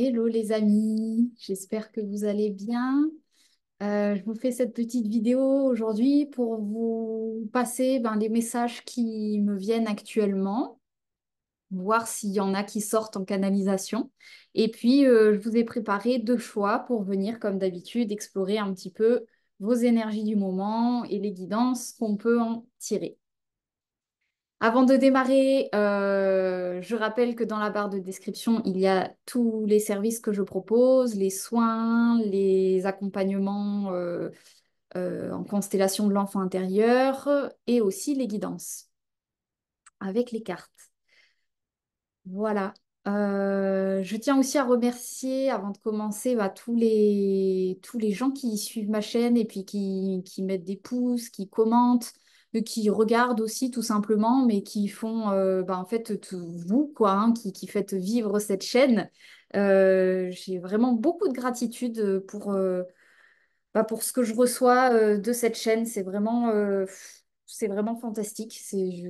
Hello les amis, j'espère que vous allez bien. Euh, je vous fais cette petite vidéo aujourd'hui pour vous passer ben, les messages qui me viennent actuellement, voir s'il y en a qui sortent en canalisation. Et puis, euh, je vous ai préparé deux choix pour venir, comme d'habitude, explorer un petit peu vos énergies du moment et les guidances qu'on peut en tirer. Avant de démarrer, euh, je rappelle que dans la barre de description, il y a tous les services que je propose, les soins, les accompagnements euh, euh, en constellation de l'enfant intérieur et aussi les guidances avec les cartes. Voilà. je tiens aussi à remercier, avant de commencer, bah, tous, les, tous les gens qui suivent ma chaîne et puis qui, qui mettent des pouces, qui commentent. Euh, qui regardent aussi tout simplement, mais qui font euh, bah, en fait tout vous, quoi, hein, qui, faites vivre cette chaîne. Euh, j'ai vraiment beaucoup de gratitude pour, bah, pour ce que je reçois de cette chaîne. C'est vraiment, c'est vraiment fantastique. Je...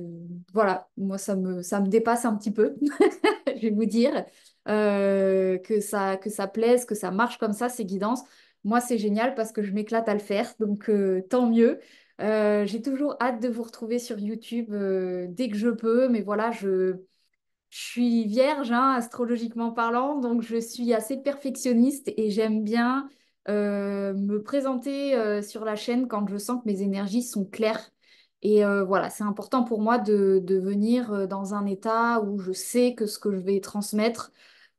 Voilà, moi ça me, ça me dépasse un petit peu, je vais vous dire. que, ça, que ça plaise, que ça marche comme ça, ces guidances. Moi, c'est génial parce que je m'éclate à le faire, donc tant mieux. Euh, j'ai toujours hâte de vous retrouver sur YouTube euh, dès que je peux, mais voilà, je, suis vierge, hein, astrologiquement parlant, donc je suis assez perfectionniste et j'aime bien euh, me présenter sur la chaîne quand je sens que mes énergies sont claires. Et voilà, c'est important pour moi de, venir dans un état où je sais que ce que je vais transmettre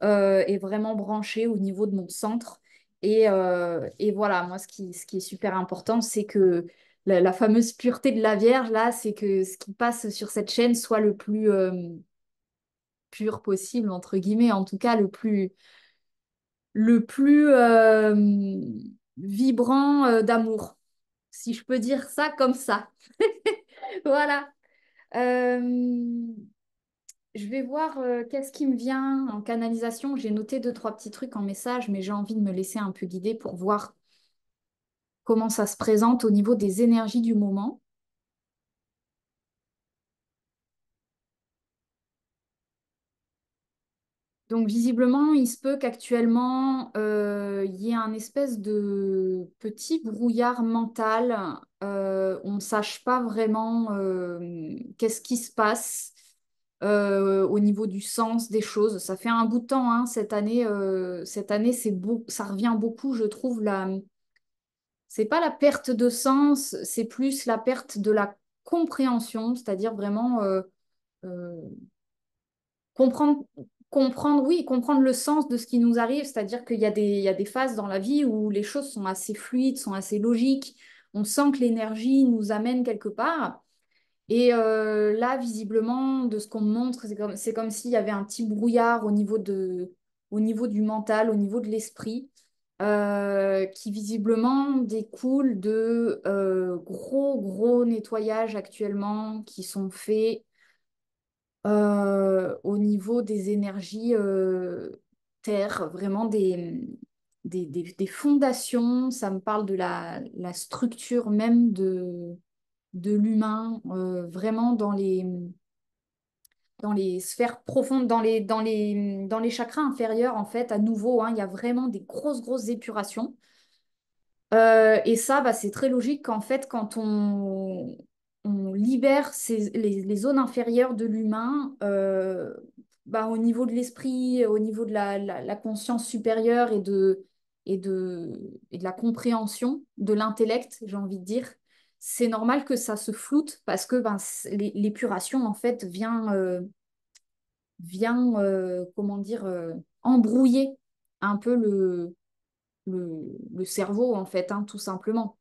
est vraiment branché au niveau de mon centre. Et, et voilà, moi, ce qui, ce qui est super important, c'est que la, fameuse pureté de la Vierge, là, c'est que ce qui passe sur cette chaîne soit le plus euh, pur possible, entre guillemets, en tout cas le plus, le plus euh, vibrant euh, d'amour, si je peux dire ça comme ça. voilà. Je vais voir qu'est-ce qui me vient en canalisation. J'ai noté deux, trois petits trucs en message, mais j'ai envie de me laisser un peu guider pour voir comment ça se présente au niveau des énergies du moment. Donc visiblement, il se peut qu'actuellement, euh, il y ait un espèce de petit brouillard mental. Euh, on ne sache pas vraiment euh, qu'est-ce qui se passe au niveau du sens des choses. Ça fait un bout de temps, hein, cette année, cette année c'est ça revient beaucoup, je trouve, la, c'est pas la perte de sens, c'est plus la perte de la compréhension, c'est-à-dire vraiment euh, euh, comprendre, comprendre, oui, comprendre le sens de ce qui nous arrive, c'est-à-dire qu'il y, a des, phases dans la vie où les choses sont assez fluides, sont assez logiques, on sent que l'énergie nous amène quelque part. Et euh, là, visiblement, de ce qu'on montre, c'est comme, s'il y avait un petit brouillard au niveau, de, au niveau du mental, au niveau de l'esprit. Euh, qui visiblement découle de euh, gros, gros nettoyages actuellement qui sont faits euh, au niveau des énergies terres, vraiment des, des, fondations. Ça me parle de la, la structure même de, de l'humain, vraiment dans les dans les sphères profondes, dans les, dans les, dans les chakras inférieurs, en fait, à nouveau, hein, il y a vraiment des grosses, grosses épurations. Euh, et ça, bah, c'est très logique qu'en fait, quand on, on libère ces, les, les, zones inférieures de l'humain, euh, bah, au niveau de l'esprit, au niveau de la, la, la, conscience supérieure et de, et, de, et de la compréhension, de l'intellect, j'ai envie de dire, c'est normal que ça se floute parce que ben, l'épuration, en fait, vient, euh, vient euh, comment dire, euh, embrouiller un peu le, le, cerveau, en fait, hein, tout simplement.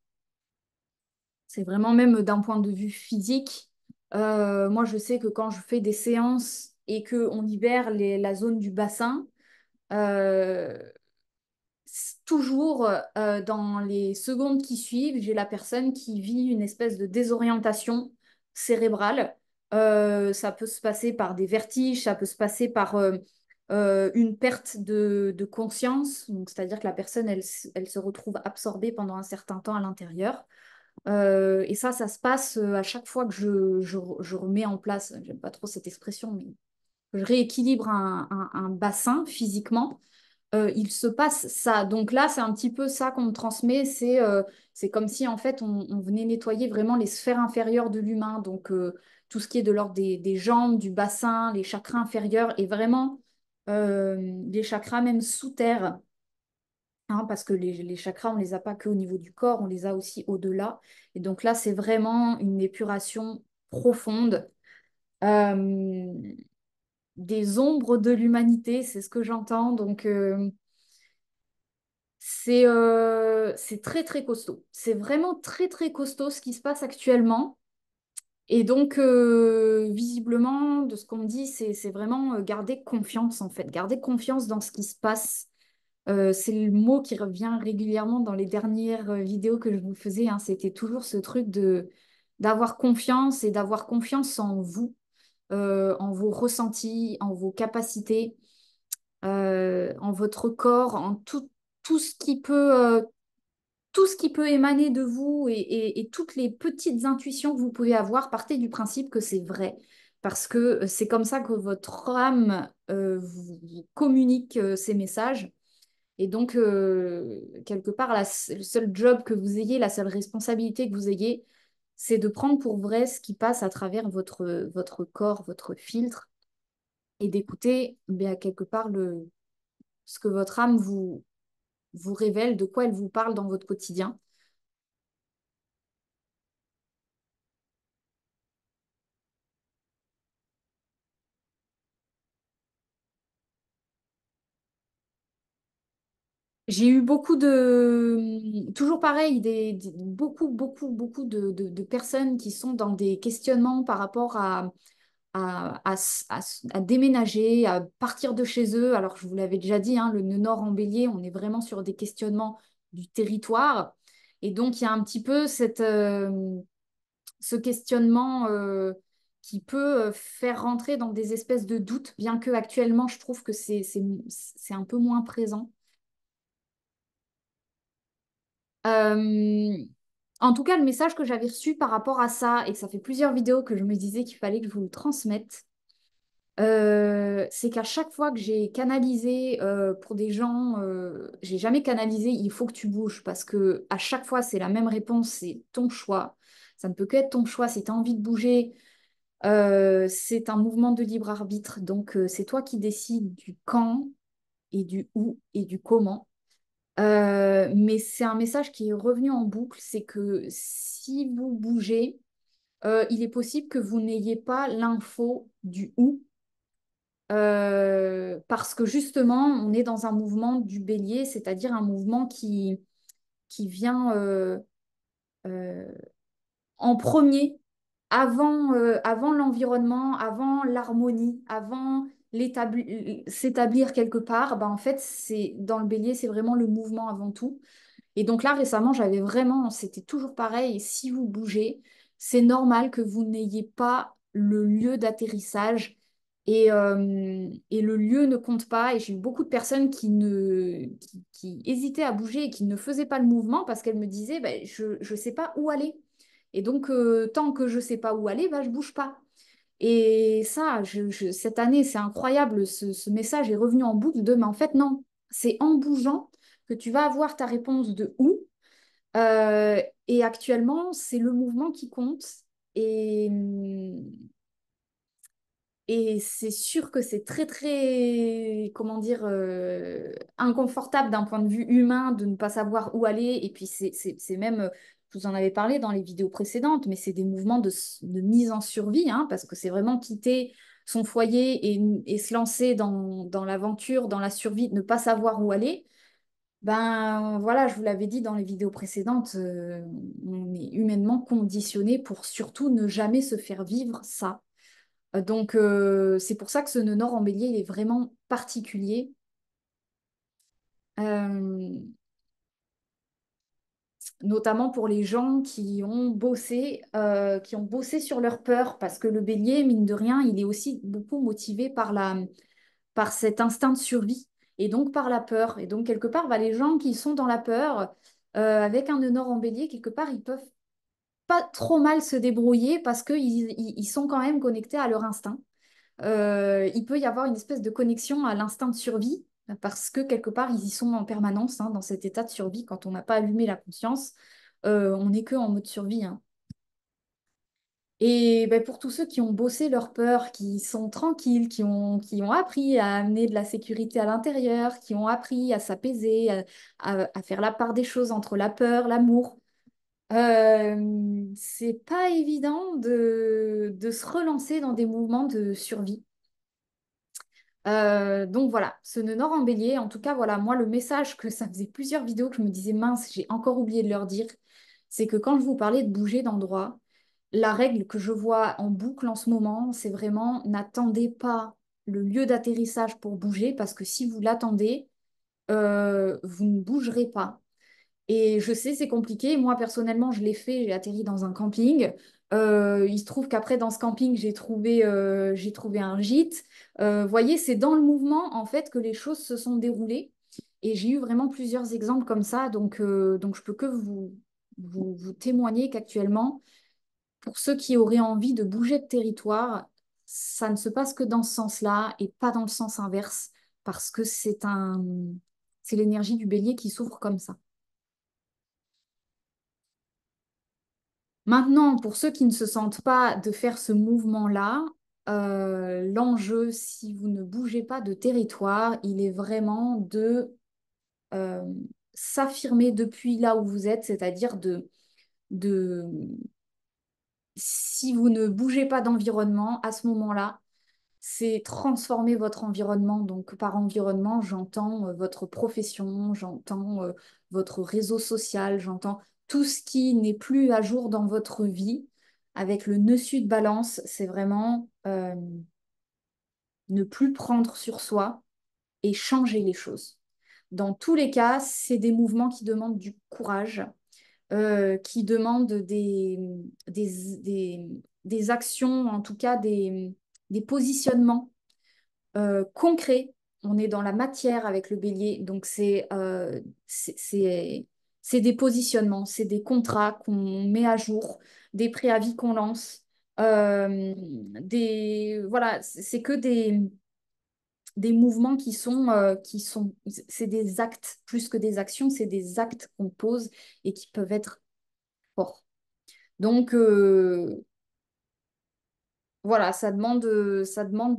C'est vraiment même d'un point de vue physique. moi, je sais que quand je fais des séances et qu'on libère les, la zone du bassin, toujours euh, dans les secondes qui suivent, j'ai la personne qui vit une espèce de désorientation cérébrale. Euh, ça peut se passer par des vertiges, ça peut se passer par euh, une perte de, conscience, c'est-à-dire que la personne, elle, se retrouve absorbée pendant un certain temps à l'intérieur. et ça, ça se passe à chaque fois que je, remets en place, j'aime pas trop cette expression, mais je rééquilibre un bassin physiquement euh, il se passe ça. Donc là, c'est un petit peu ça qu'on me transmet. C'est euh, c'est comme si, en fait, on, venait nettoyer vraiment les sphères inférieures de l'humain. Donc, euh, tout ce qui est de l'ordre des, des, jambes, du bassin, les chakras inférieurs et vraiment les chakras même sous terre. Hein, parce que les, les, chakras, on les a pas qu'au niveau du corps, on les a aussi au-delà. Et donc là, c'est vraiment une épuration profonde des ombres de l'humanité, c'est ce que j'entends. Donc, euh, euh, c'est très, très costaud. C'est vraiment très, très costaud ce qui se passe actuellement. Et donc, euh, visiblement, de ce qu'on me dit, c'est vraiment garder confiance, en fait. Garder confiance dans ce qui se passe. c'est le mot qui revient régulièrement dans les dernières vidéos que je vous faisais. Hein. C'était toujours ce truc de d'avoir confiance et d'avoir confiance en vous euh, en vos ressentis, en vos capacités, euh, en votre corps, en tout, ce qui peut... Euh, tout ce qui peut émaner de vous et, toutes les petites intuitions que vous pouvez avoir, partez du principe que c'est vrai, parce que c'est comme ça que votre âme vous, communique ses ces messages. Et donc, quelque part, la, le seul job que vous ayez, la seule responsabilité que vous ayez, c'est de prendre pour vrai ce qui passe à travers votre, votre corps, votre filtre, et d'écouter bien, quelque part le, ce que votre âme vous, vous révèle, de quoi elle vous parle dans votre quotidien. j'ai eu beaucoup de, hum, toujours pareil, beaucoup, beaucoup, beaucoup de, personnes qui sont dans des questionnements par rapport à, déménager, à partir de chez eux. Alors, je vous l'avais déjà dit, hein, le nœud nord en bélier, on est vraiment sur des questionnements du territoire. Et donc, il y a un petit peu euh, ce questionnement euh, qui peut euh, faire rentrer dans des espèces de doutes, bien que actuellement, je trouve que c'est un peu moins présent. Euh, en tout cas, le message que j'avais reçu par rapport à ça, et que ça fait plusieurs vidéos que je me disais qu'il fallait que je vous le transmette, euh, c'est qu'à chaque fois que j'ai canalisé euh, pour des gens, j'ai jamais canalisé il faut que tu bouges parce que à chaque fois c'est la même réponse, c'est ton choix. Ça ne peut qu'être ton choix si tu as envie de bouger. c'est un mouvement de libre arbitre, donc c'est toi qui décides du quand et du où et du comment. Euh, mais c'est un message qui est revenu en boucle, c'est que si vous bougez, euh, il est possible que vous n'ayez pas l'info du où, euh, parce que justement, on est dans un mouvement du bélier, c'est-à-dire un mouvement qui, qui vient en premier, avant, avant l'environnement, avant l'harmonie, avant s'établir quelque part, bah en fait, c'est dans le bélier, c'est vraiment le mouvement avant tout. Et donc là, récemment, j'avais vraiment, c'était toujours pareil, si vous bougez, c'est normal que vous n'ayez pas le lieu d'atterrissage et, euh, le lieu ne compte pas. Et j'ai eu beaucoup de personnes qui, ne, qui, hésitaient à bouger et qui ne faisaient pas le mouvement parce qu'elles me disaient, bah, je ne sais pas où aller. Et donc, euh, tant que je ne sais pas où aller, bah, je bouge pas. Et ça, cette année, c'est incroyable, ce, message est revenu en boucle de, mais en fait, non, c'est en bougeant que tu vas avoir ta réponse de où. Euh, et actuellement, c'est le mouvement qui compte. Et, hum, et c'est sûr que c'est très, très, comment dire, euh, inconfortable d'un point de vue humain de ne pas savoir où aller. Et puis, c'est même vous en avez parlé dans les vidéos précédentes, mais c'est des mouvements de, mise en survie, hein, parce que c'est vraiment quitter son foyer et, se lancer dans, l'aventure, dans la survie, ne pas savoir où aller. Ben voilà, je vous l'avais dit dans les vidéos précédentes, euh, on est humainement conditionné pour surtout ne jamais se faire vivre ça. Euh, donc euh, c'est pour ça que ce nœud nord en bélier, est vraiment particulier. Euh, notamment pour les gens qui ont bossé, euh, qui ont bossé sur leur peur, parce que le bélier, mine de rien, il est aussi beaucoup motivé par, la, par cet instinct de survie et donc par la peur. Et donc, quelque part, va bah, les gens qui sont dans la peur, euh, avec un nord en bélier, quelque part, ils peuvent pas trop mal se débrouiller parce qu'ils sont quand même connectés à leur instinct. Euh, il peut y avoir une espèce de connexion à l'instinct de survie parce que quelque part, ils y sont en permanence hein, dans cet état de survie. Quand on n'a pas allumé la conscience, euh, on n'est que en mode survie. Hein. Et ben, pour tous ceux qui ont bossé leur peur, qui sont tranquilles, qui ont, qui ont appris à amener de la sécurité à l'intérieur, qui ont appris à s'apaiser, à, faire la part des choses entre la peur, l'amour, euh, c'est pas évident de se relancer dans des mouvements de survie. Euh, donc voilà, ce nœud nord en bélier, en tout cas, voilà, moi, le message que ça faisait plusieurs vidéos que je me disais, mince, j'ai encore oublié de leur dire, c'est que quand je vous parlais de bouger d'endroit, la règle que je vois en boucle en ce moment, c'est vraiment n'attendez pas le lieu d'atterrissage pour bouger, parce que si vous l'attendez, euh, vous ne bougerez pas. Et je sais, c'est compliqué. Moi, personnellement, je l'ai fait, j'ai atterri dans un camping. Euh, il se trouve qu'après, dans ce camping, j'ai trouvé, euh, trouvé un gîte. Euh, voyez, c'est dans le mouvement, en fait, que les choses se sont déroulées. Et j'ai eu vraiment plusieurs exemples comme ça. Donc, donc je peux que vous, vous, témoigner qu'actuellement, pour ceux qui auraient envie de bouger de territoire, ça ne se passe que dans ce sens-là et pas dans le sens inverse, parce que c'est un... l'énergie du bélier qui s'ouvre comme ça. Maintenant, pour ceux qui ne se sentent pas de faire ce mouvement-là, euh, l'enjeu, si vous ne bougez pas de territoire, il est vraiment de euh, s'affirmer depuis là où vous êtes, c'est-à-dire de, de... Si vous ne bougez pas d'environnement, à ce moment-là, c'est transformer votre environnement. Donc par environnement, j'entends euh, votre profession, j'entends votre réseau social, j'entends tout ce qui n'est plus à jour dans votre vie, avec le nœud sud balance, c'est vraiment euh, ne plus prendre sur soi et changer les choses. Dans tous les cas, c'est des mouvements qui demandent du courage, euh, qui demandent des, des, actions, en tout cas des, positionnements euh, concrets. On est dans la matière avec le bélier, donc c'est c'est des positionnements, c'est des contrats qu'on met à jour, des préavis qu'on lance, euh, des voilà, c'est que des des mouvements qui sont euh, qui sont c'est des actes plus que des actions, c'est des actes qu'on pose et qui peuvent être forts. Donc euh, voilà, ça demande, ça demande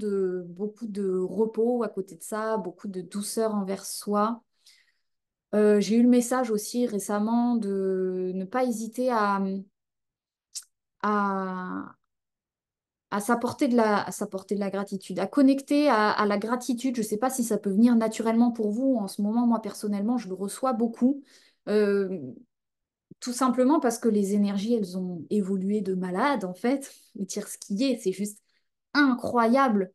beaucoup de repos à côté de ça, beaucoup de douceur envers soi, euh, j'ai eu le message aussi récemment de ne pas hésiter à, hum, s'apporter de, la, de la gratitude, à connecter à, la gratitude. Je ne sais pas si ça peut venir naturellement pour vous. En ce moment, moi, personnellement, je le reçois beaucoup. tout simplement parce que les énergies, elles ont évolué de malade, en fait. Et dire ce qui est, c'est juste incroyable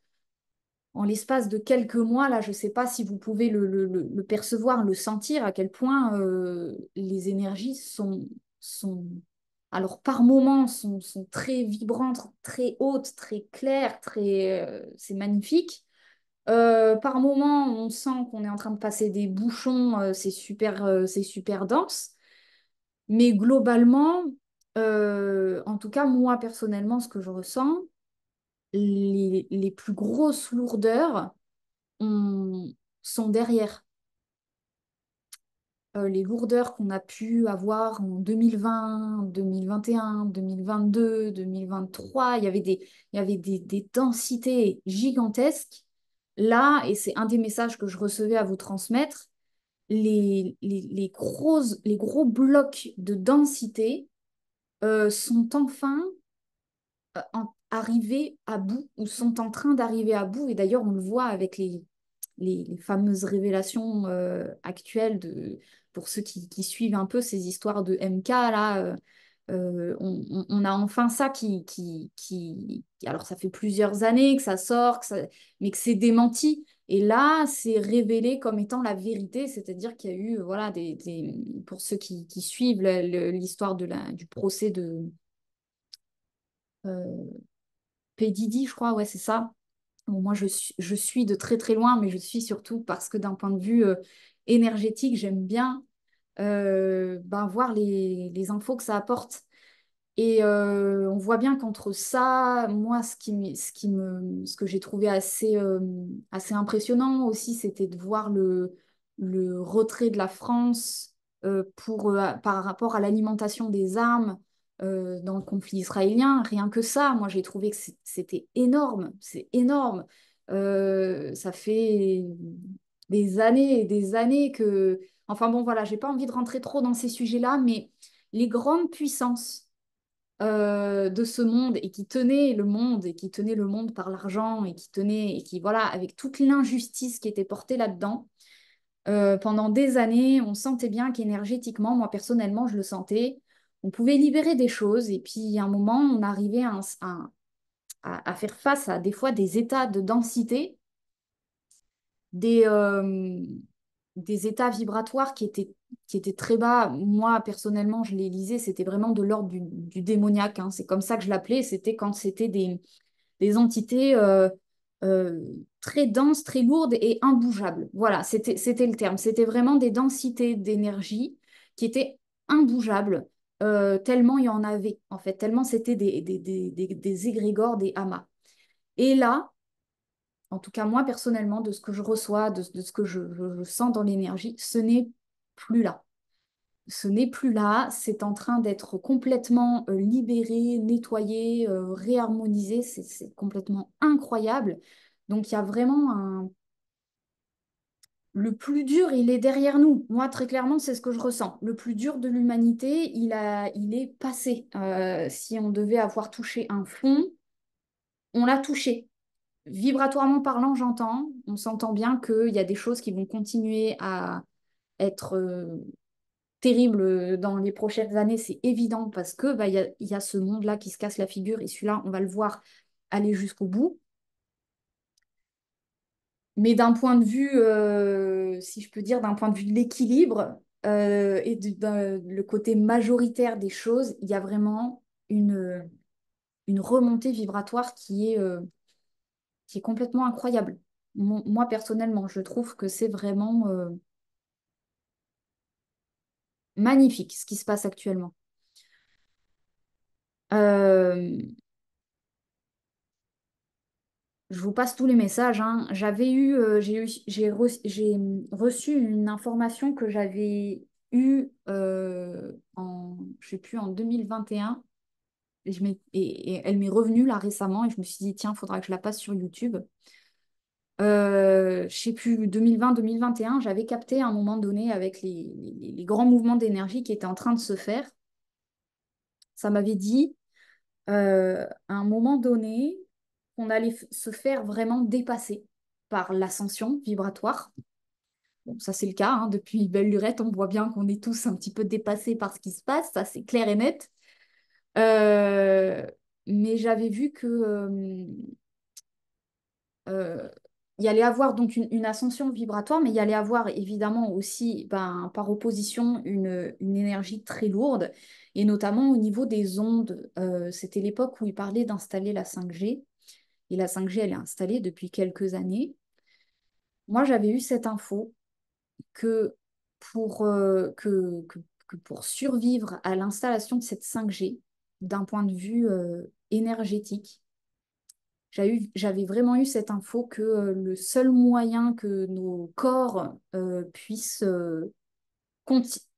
en l'espace de quelques mois, là, je ne sais pas si vous pouvez le, percevoir, le sentir, à quel point euh, les énergies sont, sont, alors par moments, sont, sont très vibrantes, très hautes, très claires, très, euh, c'est magnifique. Euh, par moments, on sent qu'on est en train de passer des bouchons, c'est super, c'est super dense. Mais globalement, en tout cas, moi personnellement, ce que je ressens, les, plus grosses lourdeurs sont derrière. Euh, les lourdeurs qu'on a pu avoir en 2020, 2021, 2022, 2023, il y avait des, il y avait des, des densités gigantesques. Là, et c'est un des messages que je recevais à vous transmettre, les, les, les, gros, les gros blocs de densité euh, sont enfin euh, en, arrivés à bout ou sont en train d'arriver à bout. Et d'ailleurs, on le voit avec les, les, fameuses révélations euh, actuelles de, pour ceux qui, suivent un peu ces histoires de MK. Là, euh, euh, on, a enfin ça qui, qui, qui, Alors, ça fait plusieurs années que ça sort, mais que c'est démenti. Et là, c'est révélé comme étant la vérité, c'est-à-dire qu'il y a eu, voilà, des, pour ceux qui, suivent l'histoire du procès de, Pédidi, je crois, ouais, c'est ça. moi, je, suis de très très loin, mais je suis surtout parce que d'un point de vue euh, énergétique, j'aime bien euh, ben, voir les, infos que ça apporte. Et euh, on voit bien qu'entre ça, moi, ce, qui, ce, qui me, ce que j'ai trouvé assez, assez impressionnant aussi, c'était de voir le, le retrait de la France pour, par rapport à l'alimentation des armes. Euh, dans le conflit israélien, rien que ça, moi j'ai trouvé que c'était énorme, c'est énorme. Euh, ça fait des années et des années que... Enfin bon, voilà, j'ai pas envie de rentrer trop dans ces sujets-là, mais les grandes puissances euh, de ce monde et qui tenaient le monde et qui tenaient le monde par l'argent et qui tenaient et qui, voilà, avec toute l'injustice qui était portée là-dedans, pendant des années, on sentait bien qu'énergétiquement, moi personnellement, je le sentais, on pouvait libérer des choses et puis à un moment, on arrivait à, faire face à des fois des états de densité, des, euh, états vibratoires qui étaient, très bas. Moi, personnellement, je les lisais, c'était vraiment de l'ordre du, démoniaque. Hein. C'est comme ça que je l'appelais. C'était quand c'était des, entités euh, euh, très denses, très lourdes et imbougeables. Voilà, c'était le terme. C'était vraiment des densités d'énergie qui étaient imbougeables euh, tellement il y en avait, en fait, tellement c'était des, des, des, des, égrégores, des amas. Et là, en tout cas moi personnellement, de ce que je reçois, de, ce que je, sens dans l'énergie, ce n'est plus là. Ce n'est plus là, c'est en train d'être complètement euh, libéré, nettoyé, euh, réharmonisé, c'est complètement incroyable. Donc il y a vraiment un le plus dur, il est derrière nous. Moi, très clairement, c'est ce que je ressens. Le plus dur de l'humanité, il, a, il est passé. Euh, si on devait avoir touché un fond, on l'a touché. Vibratoirement parlant, j'entends. On s'entend bien qu'il y a des choses qui vont continuer à être euh, terribles dans les prochaines années. C'est évident parce que bah, il y, y a ce monde-là qui se casse la figure et celui-là, on va le voir aller jusqu'au bout. Mais d'un point de vue, euh, si je peux dire, d'un point de vue de l'équilibre euh, et du le côté majoritaire des choses, il y a vraiment une, une remontée vibratoire qui est, euh, qui est complètement incroyable. moi, personnellement, je trouve que c'est vraiment magnifique ce qui se passe actuellement. Euh, je vous passe tous les messages. Hein. J'avais eu, euh, j'ai eu, j'ai reçu, hum, reçu, une information que j'avais eue euh, en, je sais plus, en 2021. je elle m'est revenue là récemment et je me suis dit, tiens, il faudra que je la passe sur YouTube. Euh, je sais plus, 2020-2021, j'avais capté à un moment donné avec les, les grands mouvements d'énergie qui étaient en train de se faire. Ça m'avait dit, euh, à un moment donné, qu'on allait se faire vraiment dépasser par l'ascension vibratoire. ça c'est le cas, hein. depuis Belle Lurette, on voit bien qu'on est tous un petit peu dépassés par ce qui se passe, ça c'est clair et net. Euh, mais j'avais vu que euh, euh, y allait avoir donc une, ascension vibratoire, mais il y allait avoir évidemment aussi ben, par opposition une, une, énergie très lourde, et notamment au niveau des ondes. C'était l'époque où il parlait d'installer la 5G. Et la 5G, elle est installée depuis quelques années. Moi, j'avais eu cette info que pour, euh, que, pour survivre à l'installation de cette 5G, d'un point de vue euh, énergétique, j'avais vraiment eu cette info que euh, le seul moyen que nos corps puissent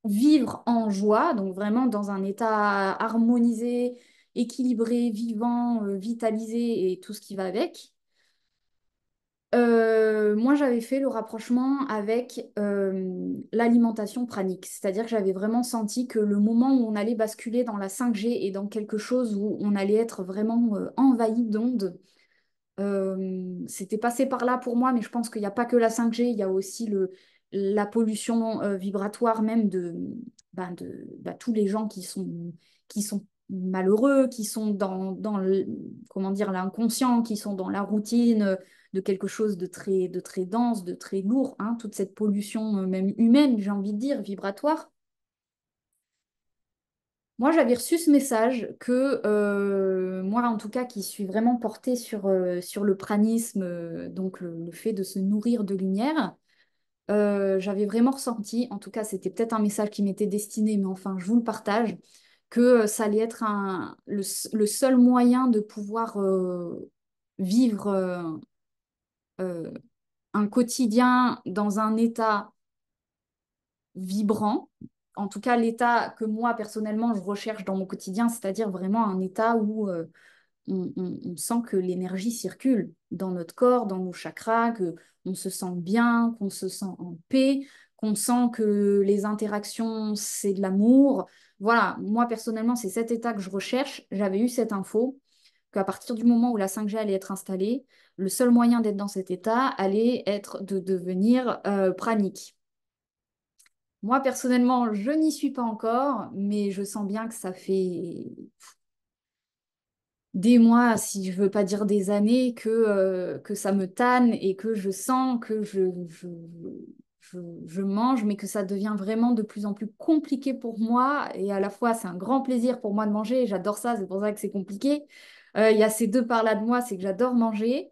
vivre en joie, donc vraiment dans un état harmonisé, équilibré, vivant, euh, vitalisé et tout ce qui va avec. Euh, moi, j'avais fait le rapprochement avec euh, l'alimentation pranique, c'est-à-dire que j'avais vraiment senti que le moment où on allait basculer dans la 5G et dans quelque chose où on allait être vraiment envahi d'ondes, c'était passé par là pour moi, mais je pense qu'il n'y a pas que la 5G, il y a aussi le, la pollution vibratoire même de, ben de ben tous les gens qui sont, qui sont malheureux, qui sont dans, comment dire, l'inconscient, qui sont dans la routine euh, de quelque chose de très, de très dense, de très lourd, hein, toute cette pollution euh, même humaine, j'ai envie de dire, vibratoire. Moi, j'avais reçu ce message que, euh, moi en tout cas, qui suis vraiment portée sur, sur le pranisme, donc le, fait de se nourrir de lumière, j'avais vraiment ressenti, en tout cas, c'était peut-être un message qui m'était destiné, mais enfin, je vous le partage, que ça allait être le, seul moyen de pouvoir vivre un quotidien dans un état vibrant. En tout cas, l'état que moi, personnellement, je recherche dans mon quotidien, c'est-à-dire vraiment un état où on, on, sent que l'énergie circule dans notre corps, dans nos chakras, qu'on se sent bien, qu'on se sent en paix, qu'on sent que les interactions, c'est de l'amour, voilà, moi personnellement, c'est cet état que je recherche. J'avais eu cette info qu'à partir du moment où la 5G allait être installée, le seul moyen d'être dans cet état allait être de devenir euh, pranique. Moi, personnellement, je n'y suis pas encore, mais je sens bien que ça fait des mois, si je veux pas dire des années, que, euh, que ça me tanne et que je sens que je, je, mange, mais que ça devient vraiment de plus en plus compliqué pour moi. Et à la fois, c'est un grand plaisir pour moi de manger. J'adore ça, c'est pour ça que c'est compliqué. Euh, il y a ces deux par là de moi, c'est que j'adore manger.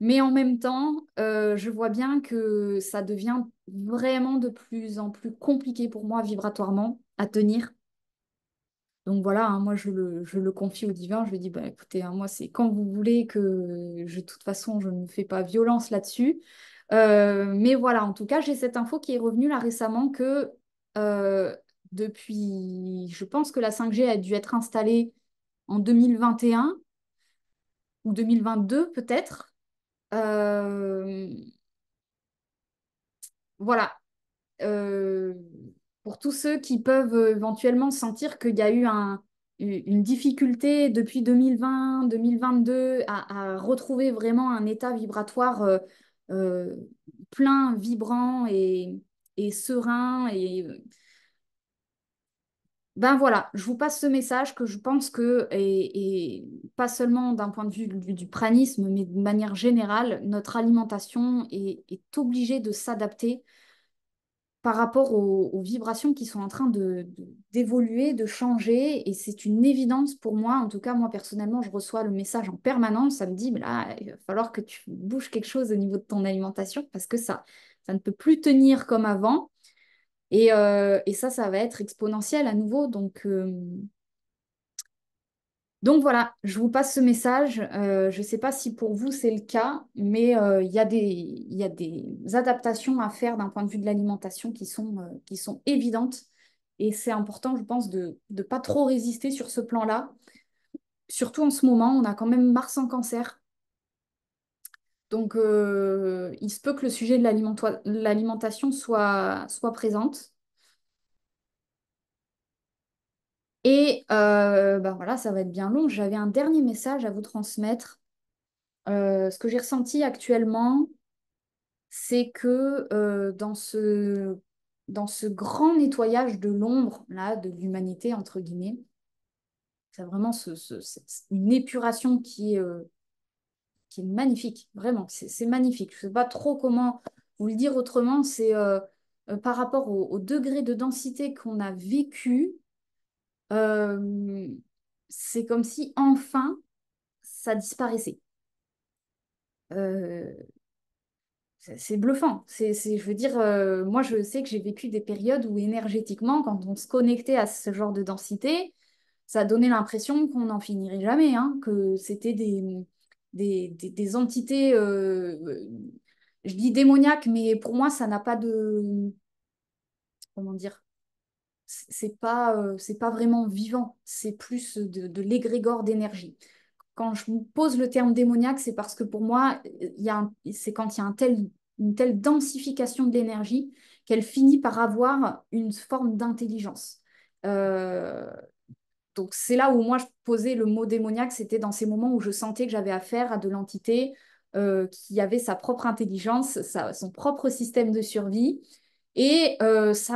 Mais en même temps, euh, je vois bien que ça devient vraiment de plus en plus compliqué pour moi vibratoirement à tenir. Donc voilà, hein, moi je le, confie au divin, je lui dis, bah, écoutez, hein, moi c'est quand vous voulez que de toute façon, je ne fais pas violence là-dessus. Euh, mais voilà, en tout cas, j'ai cette info qui est revenue là récemment que euh, depuis, je pense que la 5G a dû être installée en 2021 ou 2022 peut-être. Euh, voilà. Pour tous ceux qui peuvent éventuellement sentir qu'il y a eu un, une difficulté depuis 2020, 2022 à, à retrouver vraiment un état vibratoire euh, plein, vibrant et, serein. Et ben voilà, je vous passe ce message que je pense que, et, pas seulement d'un point de vue du, pranisme, mais de manière générale, notre alimentation est obligée de s'adapter par rapport aux, vibrations qui sont en train d'évoluer, de, de, changer. Et c'est une évidence pour moi. En tout cas, moi, personnellement, je reçois le message en permanence. Ça me dit, là, il va falloir que tu bouges quelque chose au niveau de ton alimentation parce que ça, ça ne peut plus tenir comme avant. Et, euh, ça, ça va être exponentiel à nouveau. Donc, euh, donc voilà, je vous passe ce message. Euh, je ne sais pas si pour vous c'est le cas, mais euh, il y, a des adaptations à faire d'un point de vue de l'alimentation qui, sont, euh, évidentes. Et c'est important, je pense, de ne pas trop résister sur ce plan-là. Surtout en ce moment, on a quand même Mars en cancer. Donc, il se peut que le sujet de l'alimentation soit, soit présente. Et euh, bah voilà, ça va être bien long. J'avais un dernier message à vous transmettre. Euh, ce que j'ai ressenti actuellement, c'est que euh, dans, ce, dans ce grand nettoyage de l'ombre, là, de l'humanité, entre guillemets, c'est vraiment ce, une épuration qui est, est magnifique, vraiment, c'est magnifique. Je ne sais pas trop comment vous le dire autrement, c'est par rapport au, degré de densité qu'on a vécu, euh, c'est comme si enfin ça disparaissait. Euh, c'est bluffant. C'est, je veux dire, euh, moi je sais que j'ai vécu des périodes où énergétiquement, quand on se connectait à ce genre de densité, ça donnait l'impression qu'on n'en finirait jamais, hein, que c'était des, des, des, entités, je dis démoniaques, mais pour moi ça n'a pas de... Comment dire c'est pas, euh, pas vraiment vivant, c'est plus de, de l'égrégore d'énergie. Quand je pose le terme démoniaque, c'est parce que pour moi, c'est quand il y a une telle densification de l'énergie qu'elle finit par avoir une forme d'intelligence. Euh, donc c'est là où moi je posais le mot démoniaque, c'était dans ces moments où je sentais que j'avais affaire à de l'entité euh, qui avait sa propre intelligence, son propre système de survie, et sa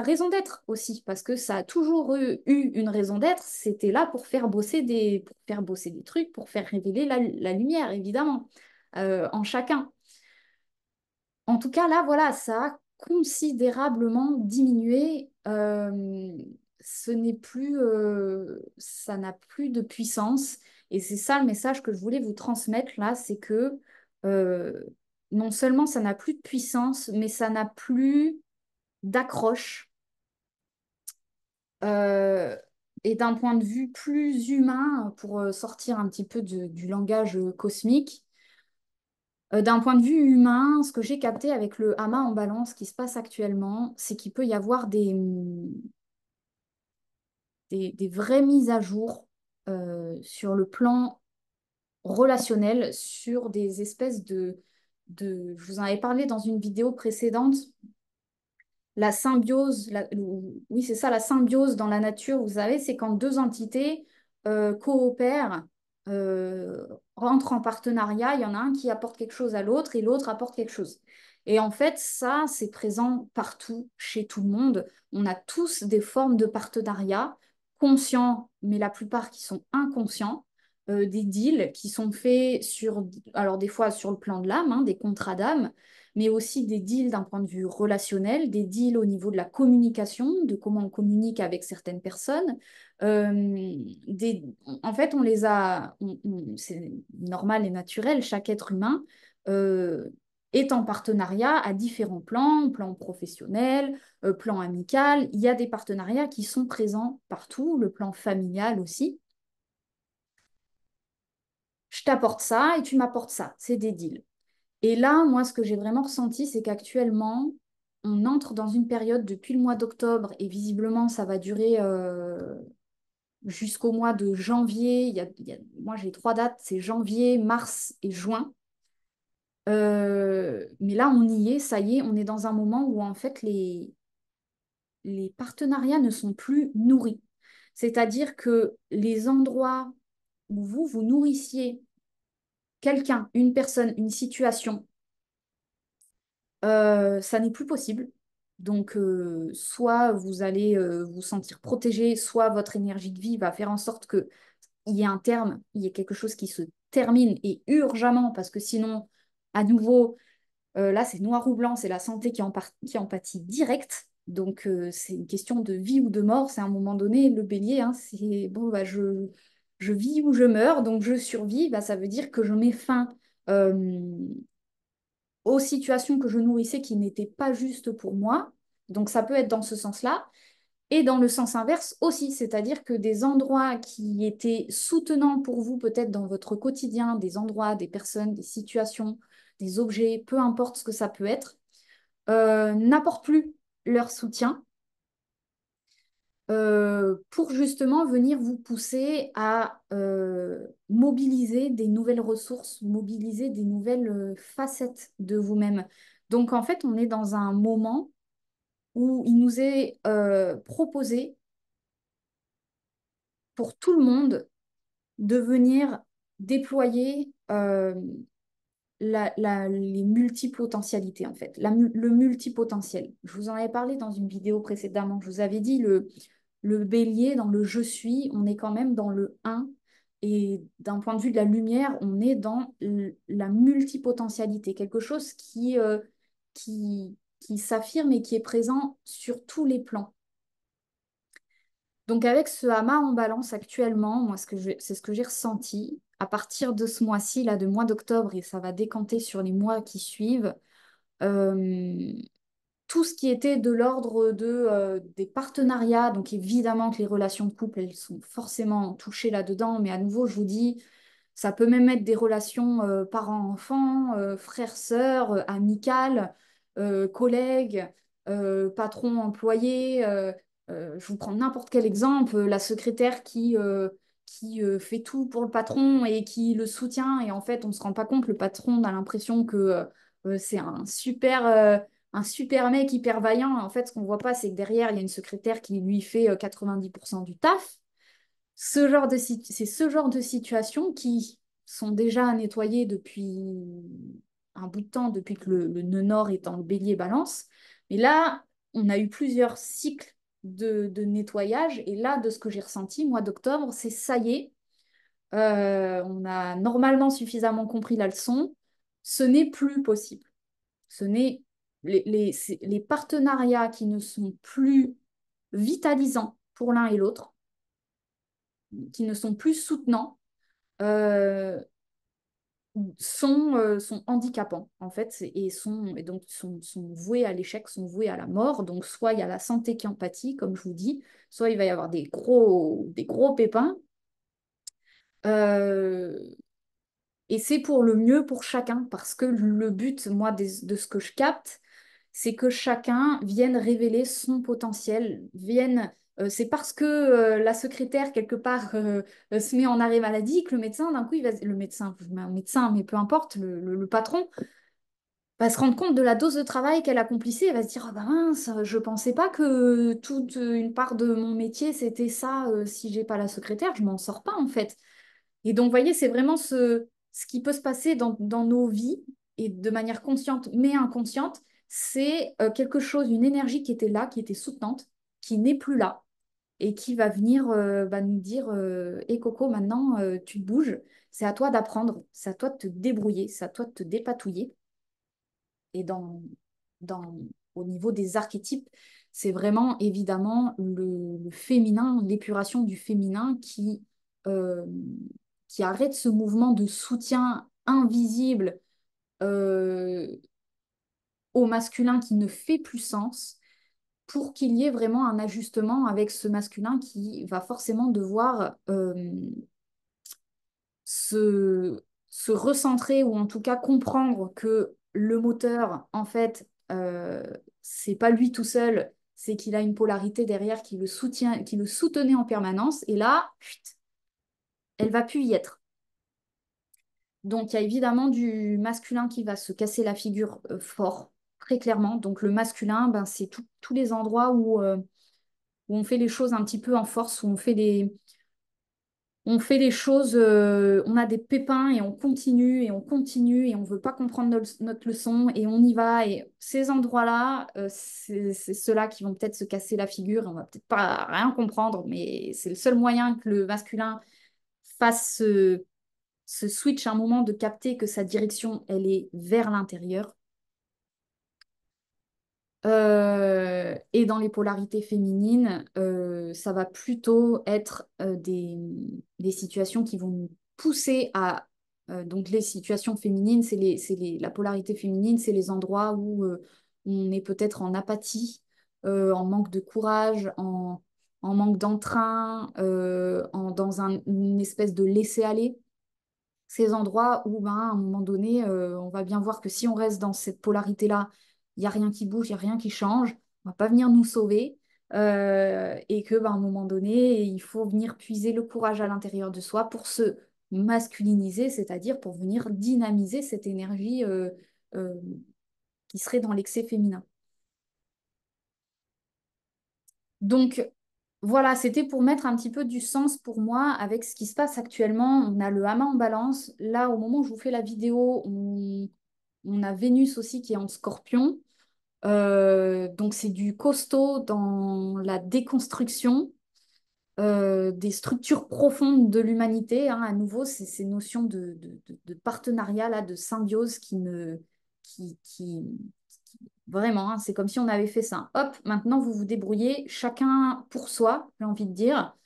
euh, raison d'être aussi, parce que ça a toujours eu, une raison d'être, c'était là pour faire bosser des, pour faire bosser des trucs, pour faire révéler la, lumière, évidemment, euh, en chacun. En tout cas, là, voilà, ça a considérablement diminué. Euh, ce n'est plus, ça n'a plus de puissance. Et c'est ça le message que je voulais vous transmettre là, c'est que non seulement ça n'a plus de puissance, mais ça n'a plus d'accroche. Euh, et d'un point de vue plus humain, pour euh, sortir un petit peu du langage euh, cosmique, d'un point de vue humain, ce que j'ai capté avec le Hama en balance qui se passe actuellement, c'est qu'il peut y avoir des, des, vraies mises à jour sur le plan relationnel, sur des espèces de, de... Je vous en avais parlé dans une vidéo précédente la symbiose, oui, c'est ça, la symbiose dans la nature, vous savez, c'est quand deux entités euh, coopèrent, euh, rentrent en partenariat, il y en a un qui apporte quelque chose à l'autre et l'autre apporte quelque chose. Et en fait, ça, c'est présent partout, chez tout le monde. On a tous des formes de partenariat, conscients, mais la plupart qui sont inconscients, euh, des deals qui sont faits sur, alors des fois sur le plan de l'âme, hein, des contrats d'âme, mais aussi des deals d'un point de vue relationnel, des deals au niveau de la communication, de comment on communique avec certaines personnes. Euh, en fait, on les a, c'est normal et naturel, chaque être humain. Euh, est en partenariat à différents plans, plan professionnel, euh, plan amical. Il y a des partenariats qui sont présents partout, le plan familial aussi. Je t'apporte ça et tu m'apportes ça. C'est des deals. Et là, moi, ce que j'ai vraiment ressenti, c'est qu'actuellement, on entre dans une période depuis le mois d'octobre, et visiblement, ça va durer euh, jusqu'au mois de janvier. moi, j'ai trois dates, c'est janvier, mars et juin. Euh, mais là, on y est, ça y est, on est dans un moment où en fait les partenariats ne sont plus nourris. C'est-à-dire que les endroits où vous vous nourrissiez quelqu'un, une personne, une situation, euh, ça n'est plus possible. Donc, euh, soit vous allez euh, vous sentir protégé, soit votre énergie de vie va faire en sorte que y ait un terme, il y ait quelque chose qui se termine et urgemment, parce que sinon, à nouveau, là, c'est noir ou blanc, c'est la santé qui en, qui en pâtit direct. Donc, c'est une question de vie ou de mort. C'est à un moment donné, le bélier, hein, c'est bon, bah, je, je vis ou je meurs, donc je survis, bah, ça veut dire que je mets fin euh, aux situations que je nourrissais qui n'étaient pas justes pour moi. Donc ça peut être dans ce sens-là. Et dans le sens inverse aussi, c'est-à-dire que des endroits qui étaient soutenants pour vous peut-être dans votre quotidien, des endroits, des personnes, des situations, des objets, peu importe ce que ça peut être, euh, n'apportent plus leur soutien euh, pour justement venir vous pousser à euh, mobiliser des nouvelles ressources, mobiliser des nouvelles euh, facettes de vous-même. Donc en fait, on est dans un moment où il nous est proposé pour tout le monde de venir déployer la, les multipotentialités, en fait, le multipotentiel. Je vous en avais parlé dans une vidéo précédemment, je vous avais dit le, le bélier, dans le je suis, on est quand même dans le 1. Et d'un point de vue de la lumière, on est dans la multipotentialité, quelque chose qui, euh, qui, qui s'affirme et qui est présent sur tous les plans. Donc avec ce Hama en balance actuellement, moi c'est ce que j'ai ressenti à partir de ce mois-ci, là, de mois d'octobre, et ça va décanter sur les mois qui suivent. Euh, tout ce qui était de l'ordre de, euh, des partenariats. Donc évidemment que les relations de couple, elles sont forcément touchées là-dedans, mais à nouveau, je vous dis, ça peut même être des relations euh, parents-enfants, euh, frères-sœurs, amicales, collègues, patrons-employés. je vous prends n'importe quel exemple, la secrétaire qui... qui fait tout pour le patron et qui le soutient et en fait on ne se rend pas compte le patron a l'impression que c'est un super un super mec hyper vaillant. En fait, ce qu'on voit pas, c'est que derrière, il y a une secrétaire qui lui fait 90% euh, du taf. Ce genre de c'est ce genre de situation qui sont déjà à depuis un bout de temps, depuis que le, le nœud nord est en bélier balance. Mais là, on a eu plusieurs cycles de, nettoyage. Et là, de ce que j'ai ressenti, mois d'octobre, c'est ça y est. Euh, on a normalement suffisamment compris la leçon. Ce n'est plus possible. Ce n'est les, partenariats qui ne sont plus vitalisants pour l'un et l'autre, qui ne sont plus soutenants, euh, euh, sont, handicapants, en fait, et, sont, donc sont, voués à l'échec, sont voués à la mort. Donc, soit il y a la santé qui empathie, comme je vous dis, soit il va y avoir des gros, des gros pépins. Euh, et c'est pour le mieux pour chacun, parce que le but, moi, de ce que je capte, c'est que chacun vienne révéler son potentiel, vienne euh, c'est parce que euh, la secrétaire, quelque part, euh, se met en arrêt maladie que le médecin, d'un coup, il va... le médecin, un médecin, mais peu importe, le, patron, va se rendre compte de la dose de travail qu'elle accomplissait et va se dire, ah, ben mince, je pensais pas que toute une part de mon métier, c'était ça, si si j'ai pas la secrétaire, je m'en sors pas, en fait. Et donc, vous voyez, c'est vraiment ce, qui peut se passer dans nos vies, et de manière consciente mais inconsciente, c'est euh, quelque chose, une énergie qui était là, qui était soutenante, qui n'est plus là et qui va venir euh, bah, nous dire et euh, Coco, maintenant tu bouges, c'est à toi d'apprendre, c'est à toi de te débrouiller, c'est à toi de te dépatouiller. Et dans, dans, au niveau des archétypes, c'est vraiment évidemment le, féminin, l'épuration du féminin qui, qui arrête ce mouvement de soutien invisible au masculin qui ne fait plus sens pour qu'il y ait vraiment un ajustement avec ce masculin qui va forcément devoir euh, se, recentrer ou en tout cas comprendre que le moteur, en fait, euh, c'est pas lui tout seul, c'est qu'il a une polarité derrière qui le, soutient, qui le soutenait en permanence. Et là, elle va plus y être. Donc, il y a évidemment du masculin qui va se casser la figure euh, fort très clairement. Donc le masculin, ben, c'est tous les endroits euh, où, on fait les choses un petit peu en force, où on fait des, on fait des choses, euh, on a des pépins et on continue et on continue et on ne veut pas comprendre notre leçon et on y va. Et ces endroits-là, euh, c'est ceux-là qui vont peut-être se casser la figure et on va peut-être pas rien comprendre, mais c'est le seul moyen que le masculin fasse ce, ce switch un moment de capter que sa direction, elle est vers l'intérieur. Euh, et dans les polarités féminines, euh, ça va plutôt être euh, des, des, situations qui vont nous pousser à... donc les situations féminines, c'est les, les, la polarité féminine, c'est les endroits où on est peut-être en apathie, en manque de courage, en, en manque d'entrain, en, dans une espèce de laisser-aller. Ces endroits où, ben, à un moment donné, on va bien voir que si on reste dans cette polarité-là, il n'y a rien qui bouge, il n'y a rien qui change, on ne va pas venir nous sauver. Euh, et qu'à ben, un moment donné, il faut venir puiser le courage à l'intérieur de soi pour se masculiniser, c'est-à-dire pour venir dynamiser cette énergie euh, euh, qui serait dans l'excès féminin. Donc, voilà, c'était pour mettre un petit peu du sens pour moi avec ce qui se passe actuellement. On a le Hama en balance. Là, au moment où je vous fais la vidéo, on a Vénus aussi qui est en scorpion. Euh, donc c'est du costaud dans la déconstruction euh, des structures profondes de l'humanité. Hein, à nouveau, c'est ces notions de, partenariat, là, de symbiose qui ne... Qui, qui, Vraiment, hein, c'est comme si on avait fait ça. Hop, maintenant vous vous débrouillez, chacun pour soi, j'ai envie de dire,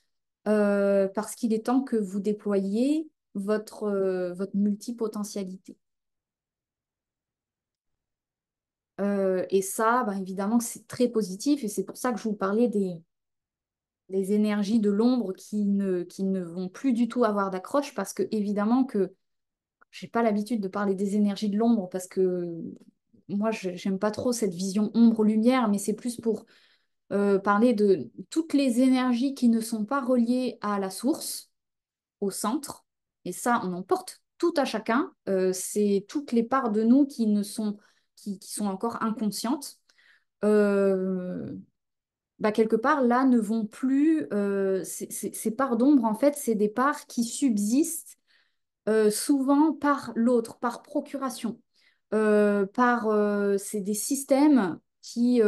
euh, parce qu'il est temps que vous déployiez votre, votre multipotentialité. Euh, et ça, ben, évidemment, c'est très positif et c'est pour ça que je vous parlais des, énergies de l'ombre qui ne, qui ne vont plus du tout avoir d'accroche parce que, évidemment, que j'ai pas l'habitude de parler des énergies de l'ombre parce que moi, je j'aime pas trop cette vision ombre-lumière, mais c'est plus pour euh, parler de toutes les énergies qui ne sont pas reliées à la source, au centre. Et ça, on en porte tout à chacun. Euh, c'est toutes les parts de nous qui ne sont qui, sont encore inconscientes, euh, bah quelque part, là, ne vont plus... Euh, ces, parts d'ombre, en fait, c'est des parts qui subsistent euh, souvent par l'autre, par procuration. Euh, par c'est des systèmes qui,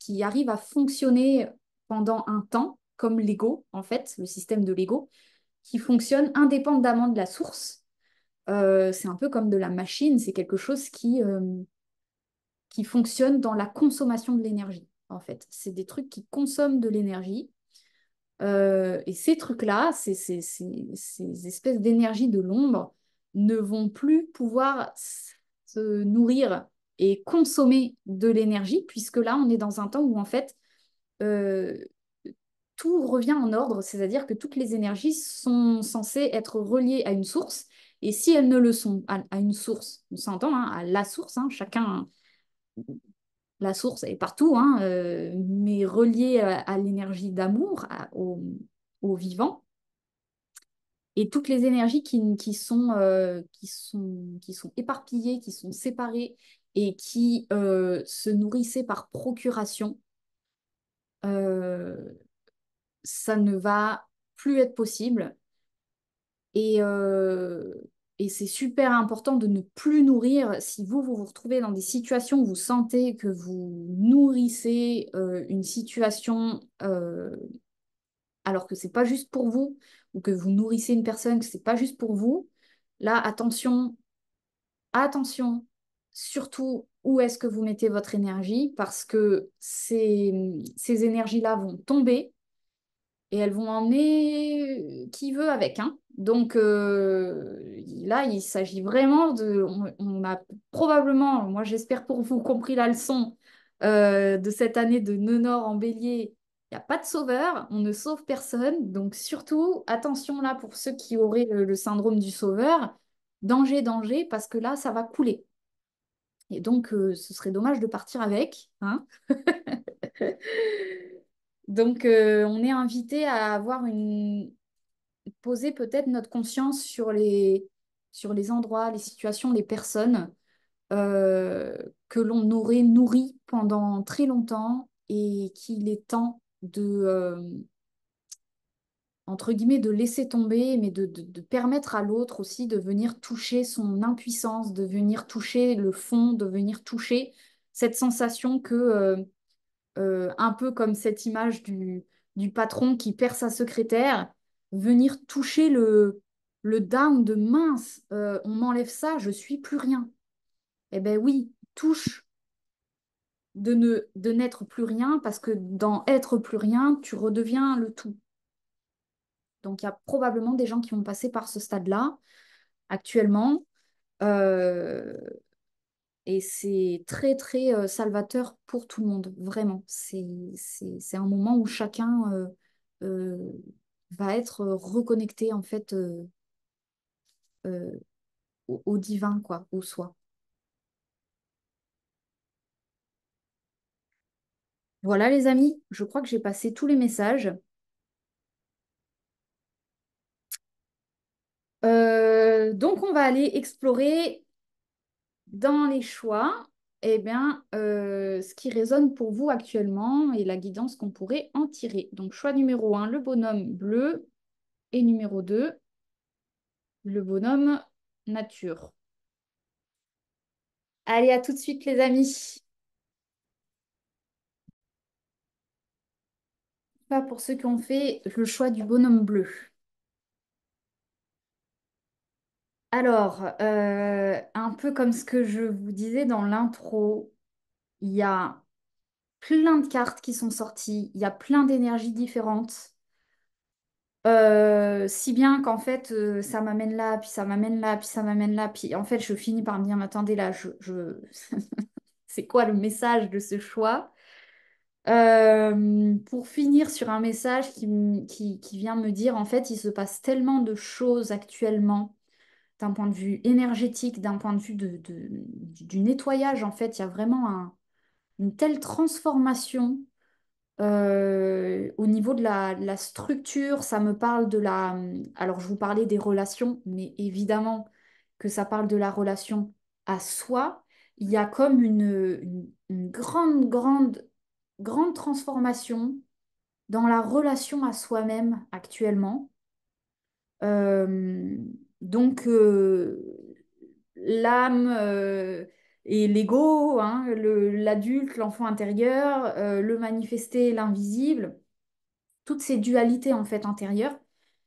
qui arrivent à fonctionner pendant un temps, comme l'ego, en fait, le système de l'ego, qui fonctionne indépendamment de la source, euh, c'est un peu comme de la machine, c'est quelque chose qui, euh, qui fonctionne dans la consommation de l'énergie, en fait. C'est des trucs qui consomment de l'énergie. Euh, et ces trucs-là, ces, ces, ces, espèces d'énergie de l'ombre, ne vont plus pouvoir se nourrir et consommer de l'énergie, puisque là, on est dans un temps où, en fait, tout revient en ordre, c'est-à-dire que toutes les énergies sont censées être reliées à une source, et si elles ne le sont à, une source, on s'entend, hein, à la source, hein, chacun, la source est partout, hein, euh, mais reliée à, l'énergie d'amour, au, au, vivant. Et toutes les énergies qui, qui, sont, euh, qui, sont, qui sont éparpillées, qui sont séparées et qui euh, se nourrissaient par procuration, ça ne va plus être possible euh, et, c'est super important de ne plus nourrir. Si vous, vous vous retrouvez dans des situations où vous sentez que vous nourrissez euh, une situation euh, alors que ce n'est pas juste pour vous, ou que vous nourrissez une personne que ce n'est pas juste pour vous, là, attention, attention, surtout où est-ce que vous mettez votre énergie, parce que ces, ces énergies-là vont tomber et elles vont emmener euh, qui veut avec. Hein. Donc euh, là, il s'agit vraiment de... On, a probablement, moi j'espère pour vous, compris la leçon euh, de cette année de Nenor en bélier. Il n'y a pas de sauveur, on ne sauve personne. Donc surtout, attention là pour ceux qui auraient le, syndrome du sauveur, danger, danger, parce que là, ça va couler. Et donc, ce serait dommage de partir avec. Hein Donc, euh, on est invité à avoir une poser peut-être notre conscience sur les sur les endroits, les situations, les personnes euh, que l'on aurait nourri pendant très longtemps et qu'il est temps de euh, entre guillemets de laisser tomber, mais de, de permettre à l'autre aussi de venir toucher son impuissance, de venir toucher le fond, de venir toucher cette sensation que euh, un peu comme cette image du, du, patron qui perd sa secrétaire, venir toucher le, le down de mince, euh, on m'enlève ça, je suis plus rien. Eh bien oui, touche de ne de n'être plus rien parce que dans être plus rien, tu redeviens le tout. Donc il y a probablement des gens qui vont passer par ce stade-là actuellement. Euh, et c'est très, très euh, salvateur pour tout le monde, vraiment. C'est un moment où chacun euh, euh, va être reconnecté, en fait, au, au, divin, quoi, au soi. Voilà, les amis, je crois que j'ai passé tous les messages. donc, on va aller explorer dans les choix, eh bien, euh, ce qui résonne pour vous actuellement et la guidance qu'on pourrait en tirer. Donc, choix numéro 1, le bonhomme bleu. Et numéro 2, le bonhomme nature. Allez, à tout de suite, les amis. Pas pour ceux qui ont fait le choix du bonhomme bleu. Alors, euh, un peu comme ce que je vous disais dans l'intro, il y a plein de cartes qui sont sorties, il y a plein d'énergies différentes. Euh, si bien qu'en fait, euh, ça m'amène là, puis ça m'amène là, puis ça m'amène là, puis en fait, je finis par me dire, mais attendez, là, je, c'est quoi le message de ce choix? pour finir sur un message qui, qui, qui vient me dire, en fait, il se passe tellement de choses actuellement d'un point de vue énergétique, d'un point de vue de, du nettoyage, en fait, il y a vraiment une telle transformation euh, au niveau de la, structure, ça me parle de la... Alors, je vous parlais des relations, mais évidemment que ça parle de la relation à soi. Il y a comme une, grande, grande, grande transformation dans la relation à soi-même actuellement. Euh, donc, euh, l'âme euh, et l'ego, hein, l'adulte, l'enfant intérieur, euh, le manifesté, l'invisible, toutes ces dualités en fait intérieures,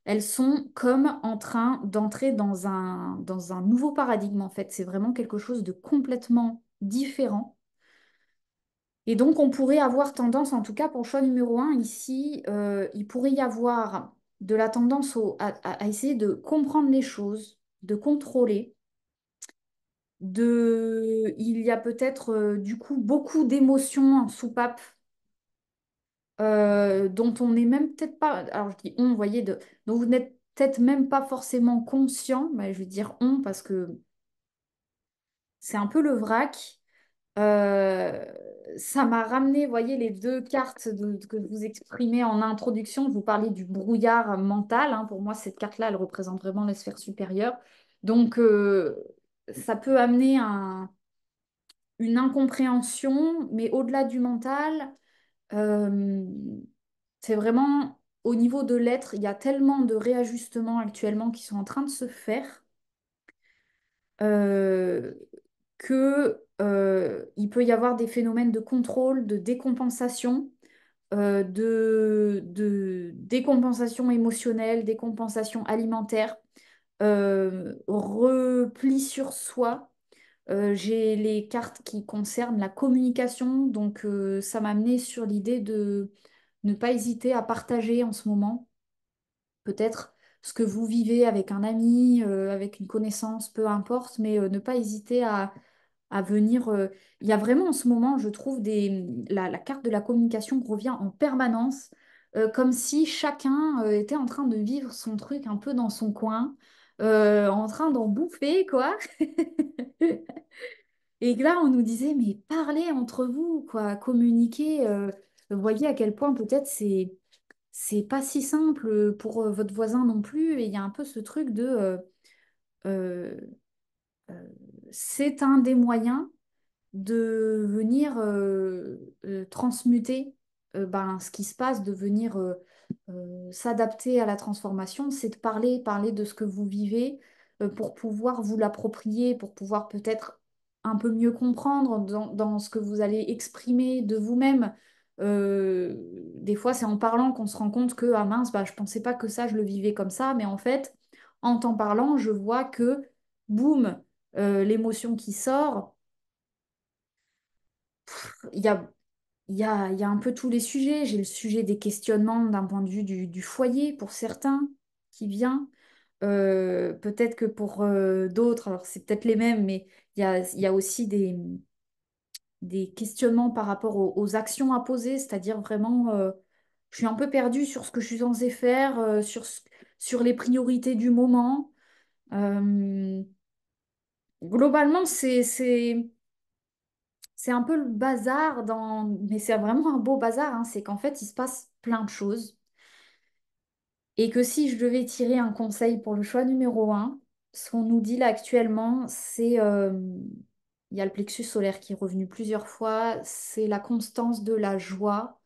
elles sont comme en train d'entrer dans un, dans un nouveau paradigme en fait. C'est vraiment quelque chose de complètement différent. Et donc on pourrait avoir tendance, en tout cas pour choix numéro un ici, il pourrait y avoir de la tendance à, essayer de comprendre les choses, de contrôler. De... Il y a peut-être euh, du coup beaucoup d'émotions en soupape euh, dont on n'est même peut-être pas. Alors je dis on, vous voyez, de... donc vous n'êtes peut-être même pas forcément conscient, mais je vais dire on parce que c'est un peu le vrac. Euh, ça m'a ramené, voyez, les deux cartes que vous exprimez en introduction. vous parlez du brouillard mental. Hein. Pour moi, cette carte-là, elle représente vraiment la sphère supérieure. Donc, euh, ça peut amener un, une incompréhension, mais au-delà du mental, euh, c'est vraiment au niveau de l'être, il y a tellement de réajustements actuellement qui sont en train de se faire que euh, il peut y avoir des phénomènes de contrôle, de décompensation, euh, de, décompensation émotionnelle, décompensation alimentaire, euh, repli sur soi. J'ai les cartes qui concernent la communication, donc ça m'a amené sur l'idée de ne pas hésiter à partager en ce moment peut-être ce que vous vivez avec un ami, avec une connaissance, peu importe, mais ne pas hésiter à, à venir. Euh, il y a vraiment en ce moment, je trouve, des, la, la carte de la communication revient en permanence, euh, comme si chacun euh, était en train de vivre son truc un peu dans son coin, en train d'en bouffer, quoi. Et là, on nous disait, mais parlez entre vous, quoi, communiquez. vous voyez à quel point peut-être c'est c'est pas si simple pour votre voisin non plus. Et il y a un peu ce truc de euh, c'est un des moyens de venir euh, euh, transmuter euh, ben, ce qui se passe, de venir s'adapter à la transformation, c'est de parler, parler de ce que vous vivez pour pouvoir vous l'approprier, pour pouvoir peut-être un peu mieux comprendre dans, ce que vous allez exprimer de vous-même. des fois, c'est en parlant qu'on se rend compte que, ah mince, bah, je pensais pas que ça, je le vivais comme ça, mais en fait, en t'en parlant, je vois que, boum, euh, l'émotion qui sort. Il y a, y a un peu tous les sujets. J'ai le sujet des questionnements d'un point de vue du, foyer pour certains qui vient. Euh, peut-être que pour euh, d'autres, alors c'est peut-être les mêmes, mais il y a, aussi des, des questionnements par rapport aux, actions à poser, c'est-à-dire vraiment je suis un peu perdue sur ce que je suis censée faire, sur, sur les priorités du moment globalement, c'est, c'est, un peu le bazar, dans... mais c'est vraiment un beau bazar. Hein, c'est qu'en fait, il se passe plein de choses. Et que si je devais tirer un conseil pour le choix numéro un, ce qu'on nous dit là actuellement, c'est euh, il y a le plexus solaire qui est revenu plusieurs fois, c'est la constance de la joie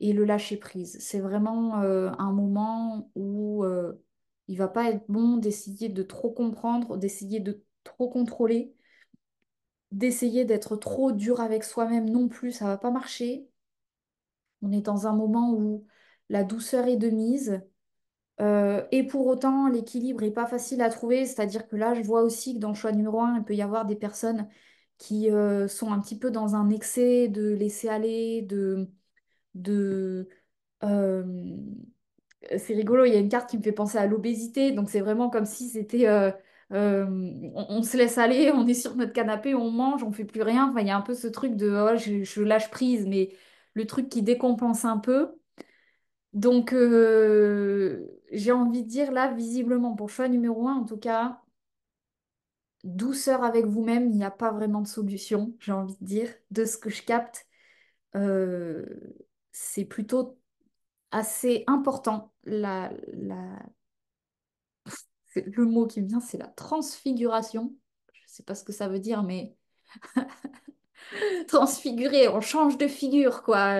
et le lâcher prise. C'est vraiment euh, un moment où euh, il va pas être bon d'essayer de trop comprendre, d'essayer de trop contrôlé d'essayer d'être trop dur avec soi-même non plus, ça va pas marcher. On est dans un moment où la douceur est de mise. Euh, et pour autant, l'équilibre n'est pas facile à trouver. C'est-à-dire que là, je vois aussi que dans le choix numéro un, il peut y avoir des personnes qui euh, sont un petit peu dans un excès de laisser aller, de... de euh, C'est rigolo, il y a une carte qui me fait penser à l'obésité. Donc c'est vraiment comme si c'était on, se laisse aller, on est sur notre canapé, on mange, on fait plus rien. Enfin, il y a un peu ce truc de oh, je, lâche prise, mais le truc qui décompense un peu. Donc, euh, j'ai envie de dire là, visiblement, pour choix numéro un, en tout cas, douceur avec vous-même, il n'y a pas vraiment de solution, j'ai envie de dire. De ce que je capte, euh, c'est plutôt assez important la, le mot qui me vient, c'est la transfiguration. Je ne sais pas ce que ça veut dire, mais transfigurer, on change de figure, quoi.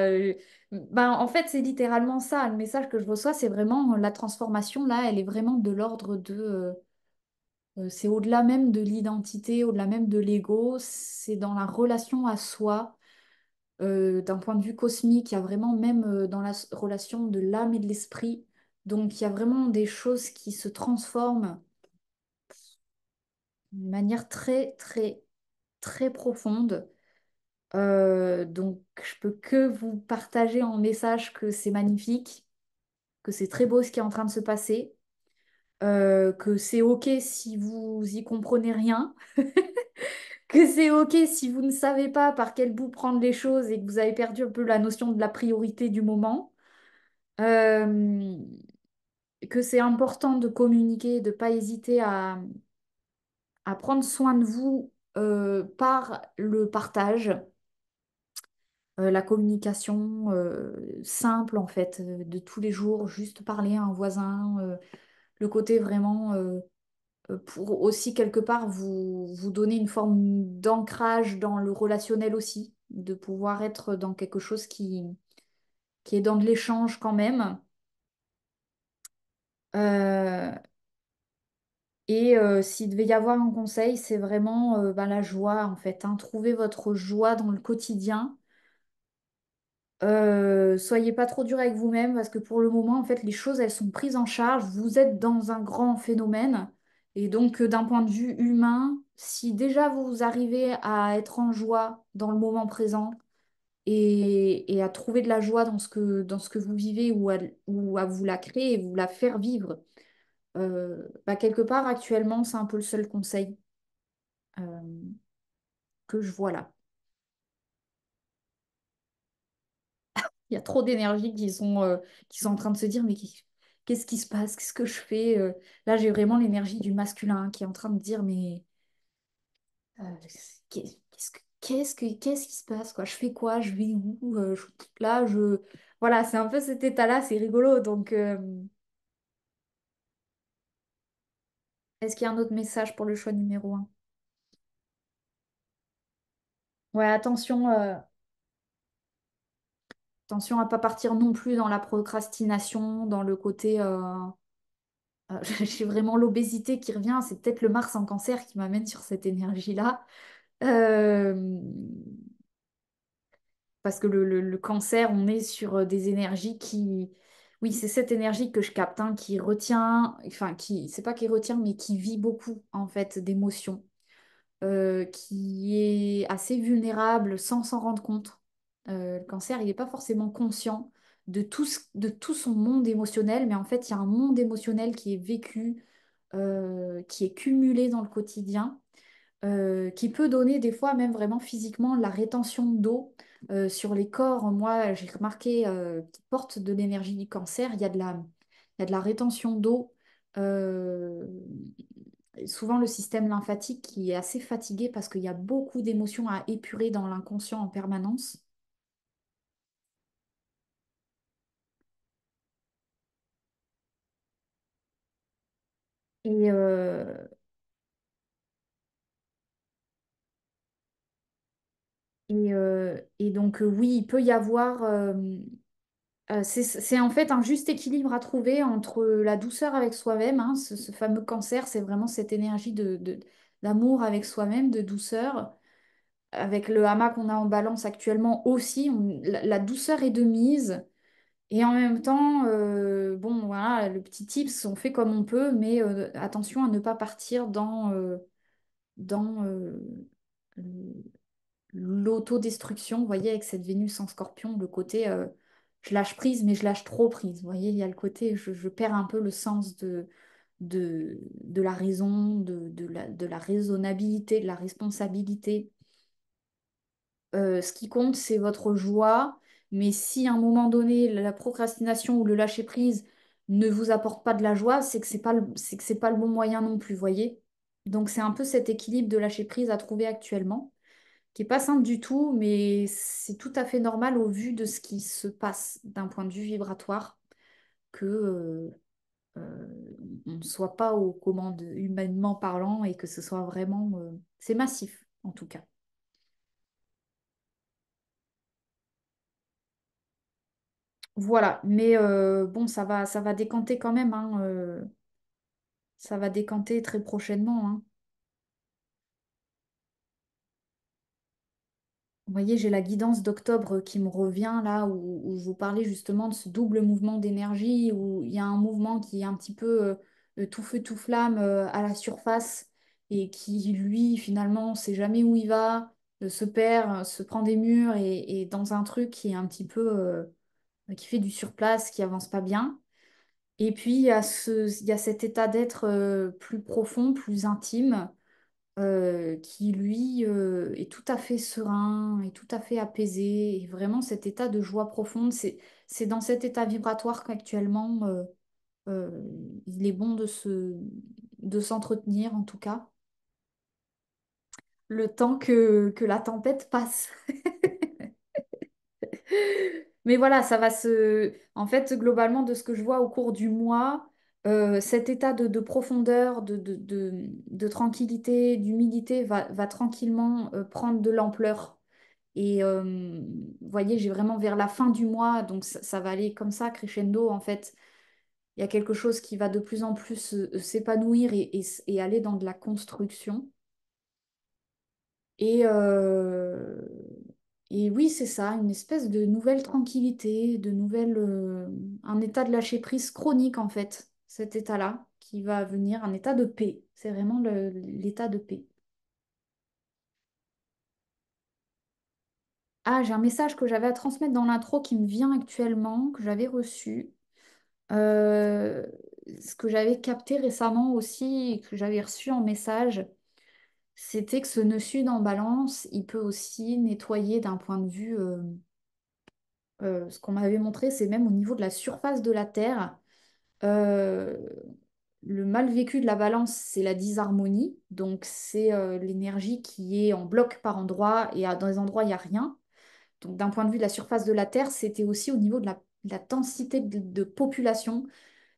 Ben, en fait, c'est littéralement ça. Le message que je reçois, c'est vraiment la transformation, là, elle est vraiment de l'ordre de... Euh, euh, c'est au-delà même de l'identité, au-delà même de l'ego, c'est dans la relation à soi. Euh, d'un point de vue cosmique, il y a vraiment même dans la relation de l'âme et de l'esprit, donc il y a vraiment des choses qui se transforment d'une manière très, très, très profonde. Euh, donc je peux que vous partager en message que c'est magnifique, que c'est très beau ce qui est en train de se passer, euh, que c'est OK si vous y comprenez rien, que c'est OK si vous ne savez pas par quel bout prendre les choses et que vous avez perdu un peu la notion de la priorité du moment. Euh, que c'est important de communiquer, de ne pas hésiter à, prendre soin de vous euh, par le partage, euh, la communication euh, simple en fait, de tous les jours, juste parler à un voisin, le côté vraiment pour aussi quelque part vous, vous donner une forme d'ancrage dans le relationnel aussi, de pouvoir être dans quelque chose qui, qui est dans de l'échange quand même. Euh, et euh, s'il devait y avoir un conseil, c'est vraiment euh, ben, la joie en fait. Hein. Trouvez votre joie dans le quotidien. soyez pas trop dur avec vous-même parce que pour le moment, en fait, les choses, elles sont prises en charge. Vous êtes dans un grand phénomène. Et donc, d'un point de vue humain, si déjà vous arrivez à être en joie dans le moment présent, et, à trouver de la joie dans ce que, dans ce que vous vivez ou à, ou à vous la créer et vous la faire vivre. Euh, bah quelque part, actuellement, c'est un peu le seul conseil euh, que je vois là. Il y a trop d'énergie qui, sont euh, qui sont en train de se dire, mais qu'est-ce qui se passe Qu'est-ce que je fais Là, j'ai vraiment l'énergie du masculin qui est en train de dire, mais qu'est-ce que qu'est-ce que, qu'est-ce qui se passe, quoi? Je fais quoi? Je vais où? Euh, je là, je... Voilà, c'est un peu cet état-là, c'est rigolo. Donc, euh, est-ce qu'il y a un autre message pour le choix numéro 1? Ouais, attention, euh, attention à pas partir non plus dans la procrastination, dans le côté... J'ai vraiment l'obésité qui revient, c'est peut-être le Mars en cancer qui m'amène sur cette énergie-là parce que le, le, cancer, on est sur euh, des énergies qui... Oui, c'est cette énergie que je capte, hein, qui retient, enfin, qui, c'est pas qui retient, mais qui vit beaucoup, en fait, d'émotions, qui est assez vulnérable sans s'en rendre compte. le cancer, il n'est pas forcément conscient de tout, de tout son monde émotionnel, mais en fait, il y a un monde émotionnel qui est vécu, qui est cumulé dans le quotidien euh, qui peut donner des fois même vraiment physiquement la rétention d'eau euh, sur les corps. Moi, j'ai remarqué euh, qui porte de l'énergie du cancer, il y a de la, il y a de la rétention d'eau. souvent le système lymphatique qui est assez fatigué parce qu'il y a beaucoup d'émotions à épurer dans l'inconscient en permanence. Et, euh, Euh, et, donc, euh, oui, il peut y avoir. Euh, c'est en fait un juste équilibre à trouver entre la douceur avec soi-même, hein, ce, fameux cancer, c'est vraiment cette énergie de, de- d'amour avec soi-même, de douceur. Avec le hama qu'on a en balance actuellement aussi, la, douceur est de mise. Et en même temps, bon, voilà, le petit tips, on fait comme on peut, mais attention à ne pas partir dans, dans l'autodestruction, vous voyez, avec cette Vénus en scorpion, le côté euh, je lâche prise, mais je lâche trop prise. Vous voyez, il y a le côté je, perds un peu le sens de, de, la raison, de, de, la, de raisonnabilité, de la responsabilité. Euh, ce qui compte, c'est votre joie. Mais si à un moment donné, la procrastination ou le lâcher prise ne vous apporte pas de la joie, c'est que c'est pas que c'est pas le bon moyen non plus, vous voyez. Donc c'est un peu cet équilibre de lâcher prise à trouver actuellement pas simple du tout, mais c'est tout à fait normal au vu de ce qui se passe d'un point de vue vibratoire que euh, on ne soit pas aux commandes humainement parlant et que ce soit vraiment euh, c'est massif en tout cas. Voilà, mais euh, bon, ça va, ça va décanter quand même. Hein, ça va décanter très prochainement. Hein. Vous voyez, j'ai la guidance d'octobre qui me revient là où, je vous parlais justement de ce double mouvement d'énergie où il y a un mouvement qui est un petit peu euh, tout feu tout flamme euh, à la surface et qui lui finalement sait jamais où il va, euh, se perd, se prend des murs et, dans un truc qui est un petit peu qui fait du surplace, qui avance pas bien. Et puis y il y a cet état d'être plus profond, plus intime euh, qui lui euh, est tout à fait serein, est tout à fait apaisé, et vraiment cet état de joie profonde, c'est, dans cet état vibratoire qu'actuellement euh, il est bon de, se, de s'entretenir en tout cas, le temps que, que la tempête passe. Mais voilà, ça va se... En fait, globalement, de ce que je vois au cours du mois, euh, cet état de, profondeur, de, tranquillité, d'humidité va, tranquillement euh, prendre de l'ampleur. Et euh, vous voyez, j'ai vraiment vers la fin du mois, donc ça, va aller comme ça, crescendo en fait. Il y a quelque chose qui va de plus en plus s'épanouir et, aller dans de la construction. Et, et oui, c'est ça, une espèce de nouvelle tranquillité, de nouvelle, un état de lâcher prise chronique en fait cet état-là qui va venir, un état de paix. C'est vraiment l'état de paix. Ah, j'ai un message que j'avais à transmettre dans l'intro qui me vient actuellement, que j'avais reçu. Euh, ce que j'avais capté récemment aussi, que j'avais reçu en message, c'était que ce nœud sud en balance, il peut aussi nettoyer d'un point de vue... Euh, euh, ce qu'on m'avait montré, c'est même au niveau de la surface de la Terre, euh, le mal vécu de la balance, c'est la disharmonie. Donc, c'est euh, l'énergie qui est en bloc par endroit et dans les endroits, il n'y a rien. Donc, d'un point de vue de la surface de la Terre, c'était aussi au niveau de la, densité de, population.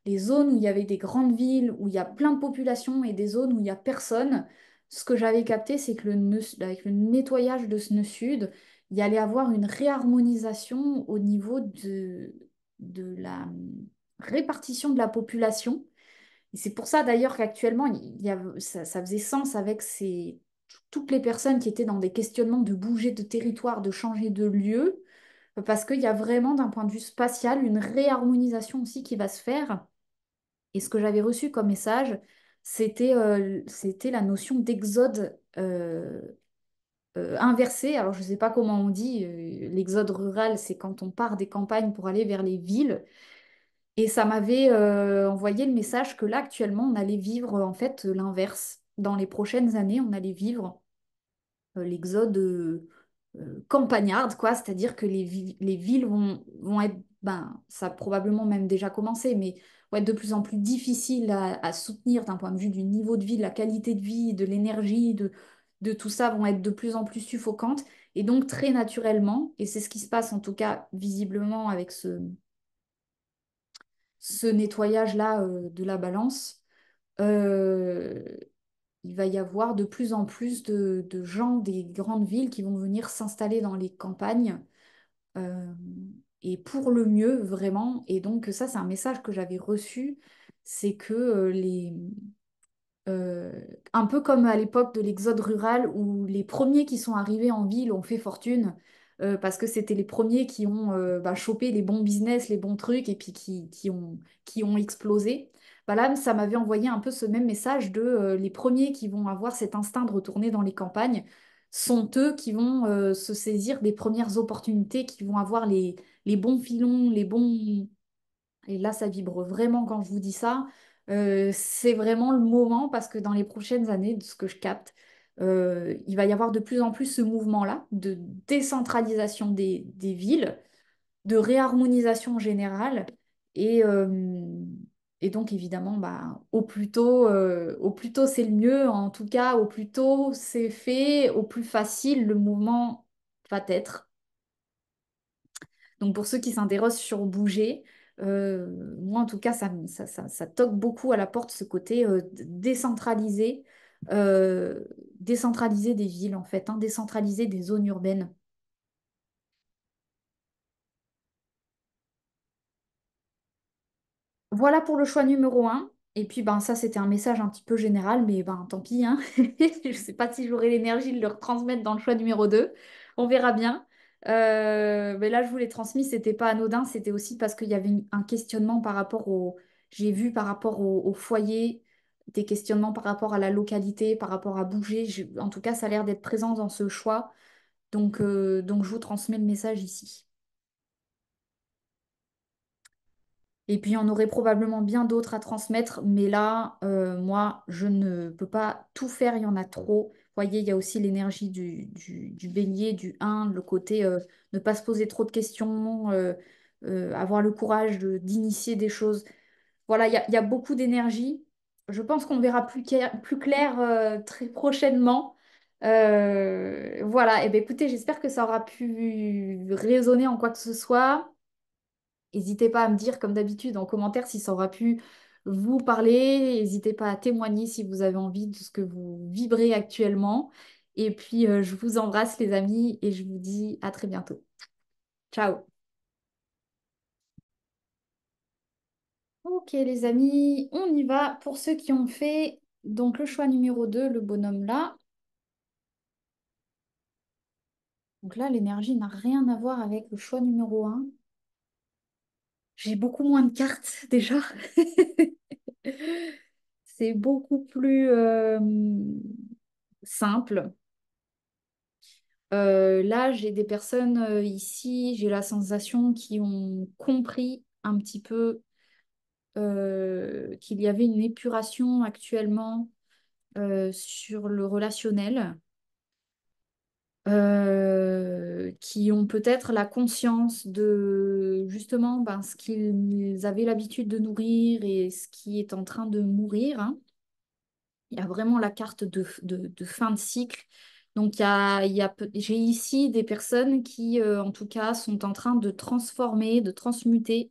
Les zones où il y avait des grandes villes, où il y a plein de population et des zones où il n'y a personne. Ce que j'avais capté, c'est que le avec le nettoyage de ce nœud sud, il y allait avoir une réharmonisation au niveau de, de la répartition de la population. Et c'est pour ça d'ailleurs qu'actuellement, il y a, ça, faisait sens avec toutes les personnes qui étaient dans des questionnements de bouger de territoire, de changer de lieu, parce qu'il y a vraiment d'un point de vue spatial une réharmonisation aussi qui va se faire. Et ce que j'avais reçu comme message, c'était euh, la notion d'exode euh, euh, inversé. Alors je ne sais pas comment on dit, l'exode rural, c'est quand on part des campagnes pour aller vers les villes. Et ça m'avait euh, envoyé le message que là, actuellement, on allait vivre en fait l'inverse. Dans les prochaines années, on allait vivre euh, l'exode euh, campagnarde, quoi. C'est-à-dire que les, villes vont, être, ben, ça a probablement même déjà commencé, mais vont être de plus en plus difficiles à, soutenir d'un point de vue du niveau de vie, de la qualité de vie, de l'énergie, de tout ça vont être de plus en plus suffocantes. Et donc, très naturellement, et c'est ce qui se passe en tout cas visiblement avec ce ce nettoyage-là euh, de la balance, euh, il va y avoir de plus en plus de, gens des grandes villes qui vont venir s'installer dans les campagnes. Euh, et pour le mieux, vraiment. Et donc ça, c'est un message que j'avais reçu, c'est que les... un peu comme à l'époque de l'exode rural où les premiers qui sont arrivés en ville ont fait fortune euh, parce que c'était les premiers qui ont euh, bah, chopé les bons business, les bons trucs, et puis qui, ont, explosé. Bah là, ça m'avait envoyé un peu ce même message de euh, les premiers qui vont avoir cet instinct de retourner dans les campagnes sont eux qui vont se saisir des premières opportunités, qui vont avoir les, bons filons, les bons... Et là, ça vibre vraiment quand je vous dis ça. c'est vraiment le moment parce que dans les prochaines années, de ce que je capte, euh, il va y avoir de plus en plus ce mouvement-là de décentralisation des, villes, de réharmonisation générale. Et, euh, donc, évidemment, bah, euh, au plus tôt, c'est le mieux. En tout cas, au plus tôt, c'est fait, au plus facile, le mouvement va être. Donc, pour ceux qui s'intéressent sur bouger, moi, en tout cas, ça, ça, toque beaucoup à la porte ce côté décentralisé, euh, décentraliser des villes, en fait, hein, décentraliser des zones urbaines. Voilà pour le choix numéro 1. Et puis, ben, ça, c'était un message un petit peu général, mais ben, tant pis. Hein. Je ne sais pas si j'aurai l'énergie de le retransmettre dans le choix numéro 2. On verra bien. mais euh, ben là, je vous l'ai transmis, c'était pas anodin, c'était aussi parce qu'il y avait un questionnement par rapport au. J'ai vu par rapport au foyer, des questionnements par rapport à la localité, par rapport à bouger. en tout cas, ça a l'air d'être présent dans ce choix. Donc, euh, donc, je vous transmets le message ici. Et puis, on aurait probablement bien d'autres à transmettre, mais là, euh, moi, je ne peux pas tout faire, il y en a trop. Vous voyez, il y a aussi l'énergie du, du, du, bélier, du 1, le côté euh, ne pas se poser trop de questions, avoir le courage d'initier des choses. Voilà, il y il y a beaucoup d'énergie, je pense qu'on verra plus, clair, euh, très prochainement. Euh, voilà, et eh ben, écoutez, j'espère que ça aura pu résonner en quoi que ce soit. N'hésitez pas à me dire, comme d'habitude, en commentaire si ça aura pu vous parler. N'hésitez pas à témoigner si vous avez envie de ce que vous vibrez actuellement. Et puis, euh, je vous embrasse, les amis, et je vous dis à très bientôt. Ciao Ok les amis, on y va. Pour ceux qui ont fait donc le choix numéro 2, le bonhomme là. Donc là, l'énergie n'a rien à voir avec le choix numéro 1. J'ai beaucoup moins de cartes déjà. C'est beaucoup plus euh, simple. Euh, là, j'ai des personnes euh, ici, j'ai la sensation qui ont compris un petit peu euh, qu'il y avait une épuration actuellement euh, sur le relationnel, euh, qui ont peut-être la conscience de justement ben, ce qu'ils avaient l'habitude de nourrir et ce qui est en train de mourir. Hein. Il y a vraiment la carte de, fin de cycle. Donc, il y a, j'ai ici des personnes qui, en tout cas, sont en train de transformer, de transmuter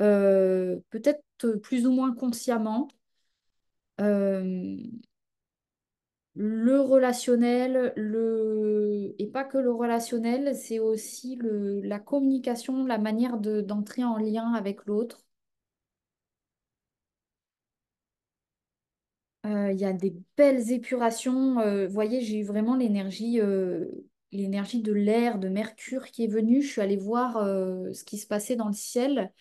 euh, peut-être plus ou moins consciemment, euh, le relationnel, le... et pas que le relationnel, c'est aussi le, la communication, la manière d'entrer en lien avec l'autre. Euh, il y a des belles épurations. Vous voyez, j'ai eu vraiment l'énergie l'énergie de l'air, de Mercure qui est venue. Je suis allée voir ce qui se passait dans le ciel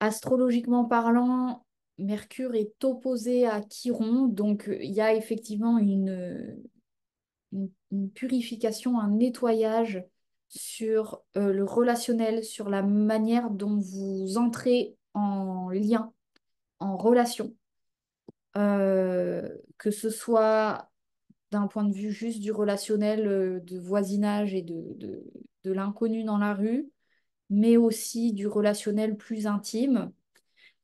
astrologiquement parlant, Mercure est opposé à Chiron, donc euh, il y a effectivement une, euh, purification, un nettoyage sur euh, le relationnel, sur la manière dont vous entrez en lien, en relation, que ce soit d'un point de vue juste du relationnel, de voisinage et de, de l'inconnu dans la rue, mais aussi du relationnel plus intime.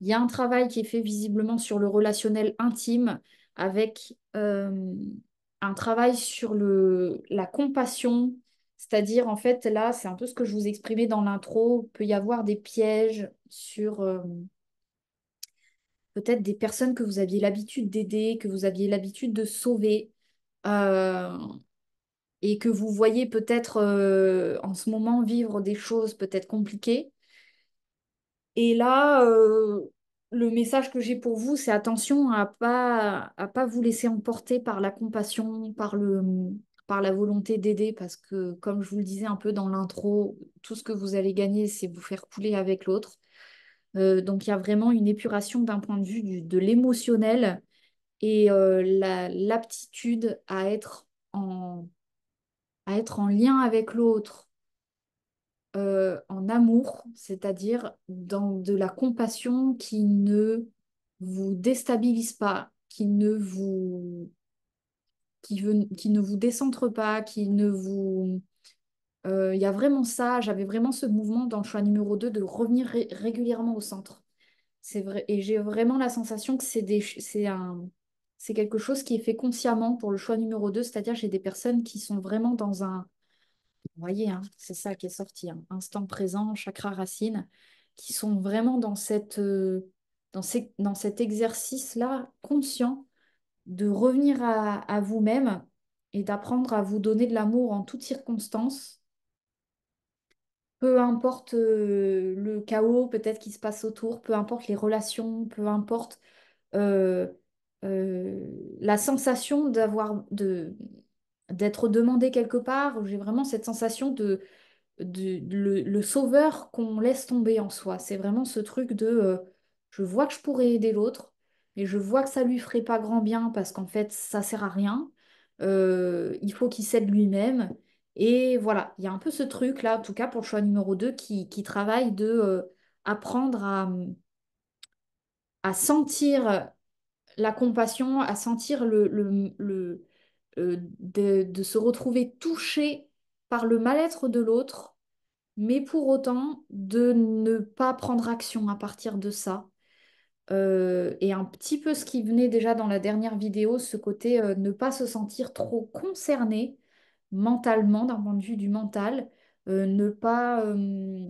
Il y a un travail qui est fait visiblement sur le relationnel intime avec euh, un travail sur le, la compassion, c'est-à-dire en fait là, c'est un peu ce que je vous exprimais dans l'intro, il peut y avoir des pièges sur euh, peut-être des personnes que vous aviez l'habitude d'aider, que vous aviez l'habitude de sauver. Euh, et que vous voyez peut-être euh, en ce moment vivre des choses peut-être compliquées. Et là, euh, le message que j'ai pour vous, c'est attention à pas à pas vous laisser emporter par la compassion, par le par la volonté d'aider, parce que comme je vous le disais un peu dans l'intro, tout ce que vous allez gagner, c'est vous faire couler avec l'autre. Euh, donc il y a vraiment une épuration d'un point de vue de l'émotionnel et l'aptitude à être en à être en lien avec l'autre, euh, en amour, c'est-à-dire dans de la compassion qui ne vous déstabilise pas, qui ne vous qui, veut, qui ne vous décentre pas, qui ne vous il euh, y a vraiment ça, j'avais vraiment ce mouvement dans le choix numéro 2 de revenir régulièrement au centre. C'est vrai, et j'ai vraiment la sensation que c'est un, c'est quelque chose qui est fait consciemment pour le choix numéro 2, c'est-à-dire j'ai des personnes qui sont vraiment dans un, vous voyez, hein, c'est ça qui est sorti, hein, instant présent, chakra racine, qui sont vraiment dans, cette, euh, dans, dans cet exercice-là conscient de revenir à, vous-même et d'apprendre à vous donner de l'amour en toutes circonstances peu importe euh, le chaos peut-être qui se passe autour, peu importe les relations, peu importe euh, la sensation d'avoir de d'être demandé quelque part, j'ai vraiment cette sensation de, de, le, sauveur qu'on laisse tomber en soi. C'est vraiment ce truc de euh, je vois que je pourrais aider l'autre, mais je vois que ça lui ferait pas grand bien parce qu'en fait ça sert à rien. Euh, il faut qu'il s'aide lui-même. Et voilà, il y a un peu ce truc là, en tout cas pour le choix numéro 2, qui, qui travaille de euh, apprendre à, à sentir la compassion, à sentir le, euh, de, se retrouver touché par le mal-être de l'autre, mais pour autant de ne pas prendre action à partir de ça. Euh, et un petit peu ce qui venait déjà dans la dernière vidéo, ce côté euh, ne pas se sentir trop concerné mentalement, d'un point de vue du mental, ne pas,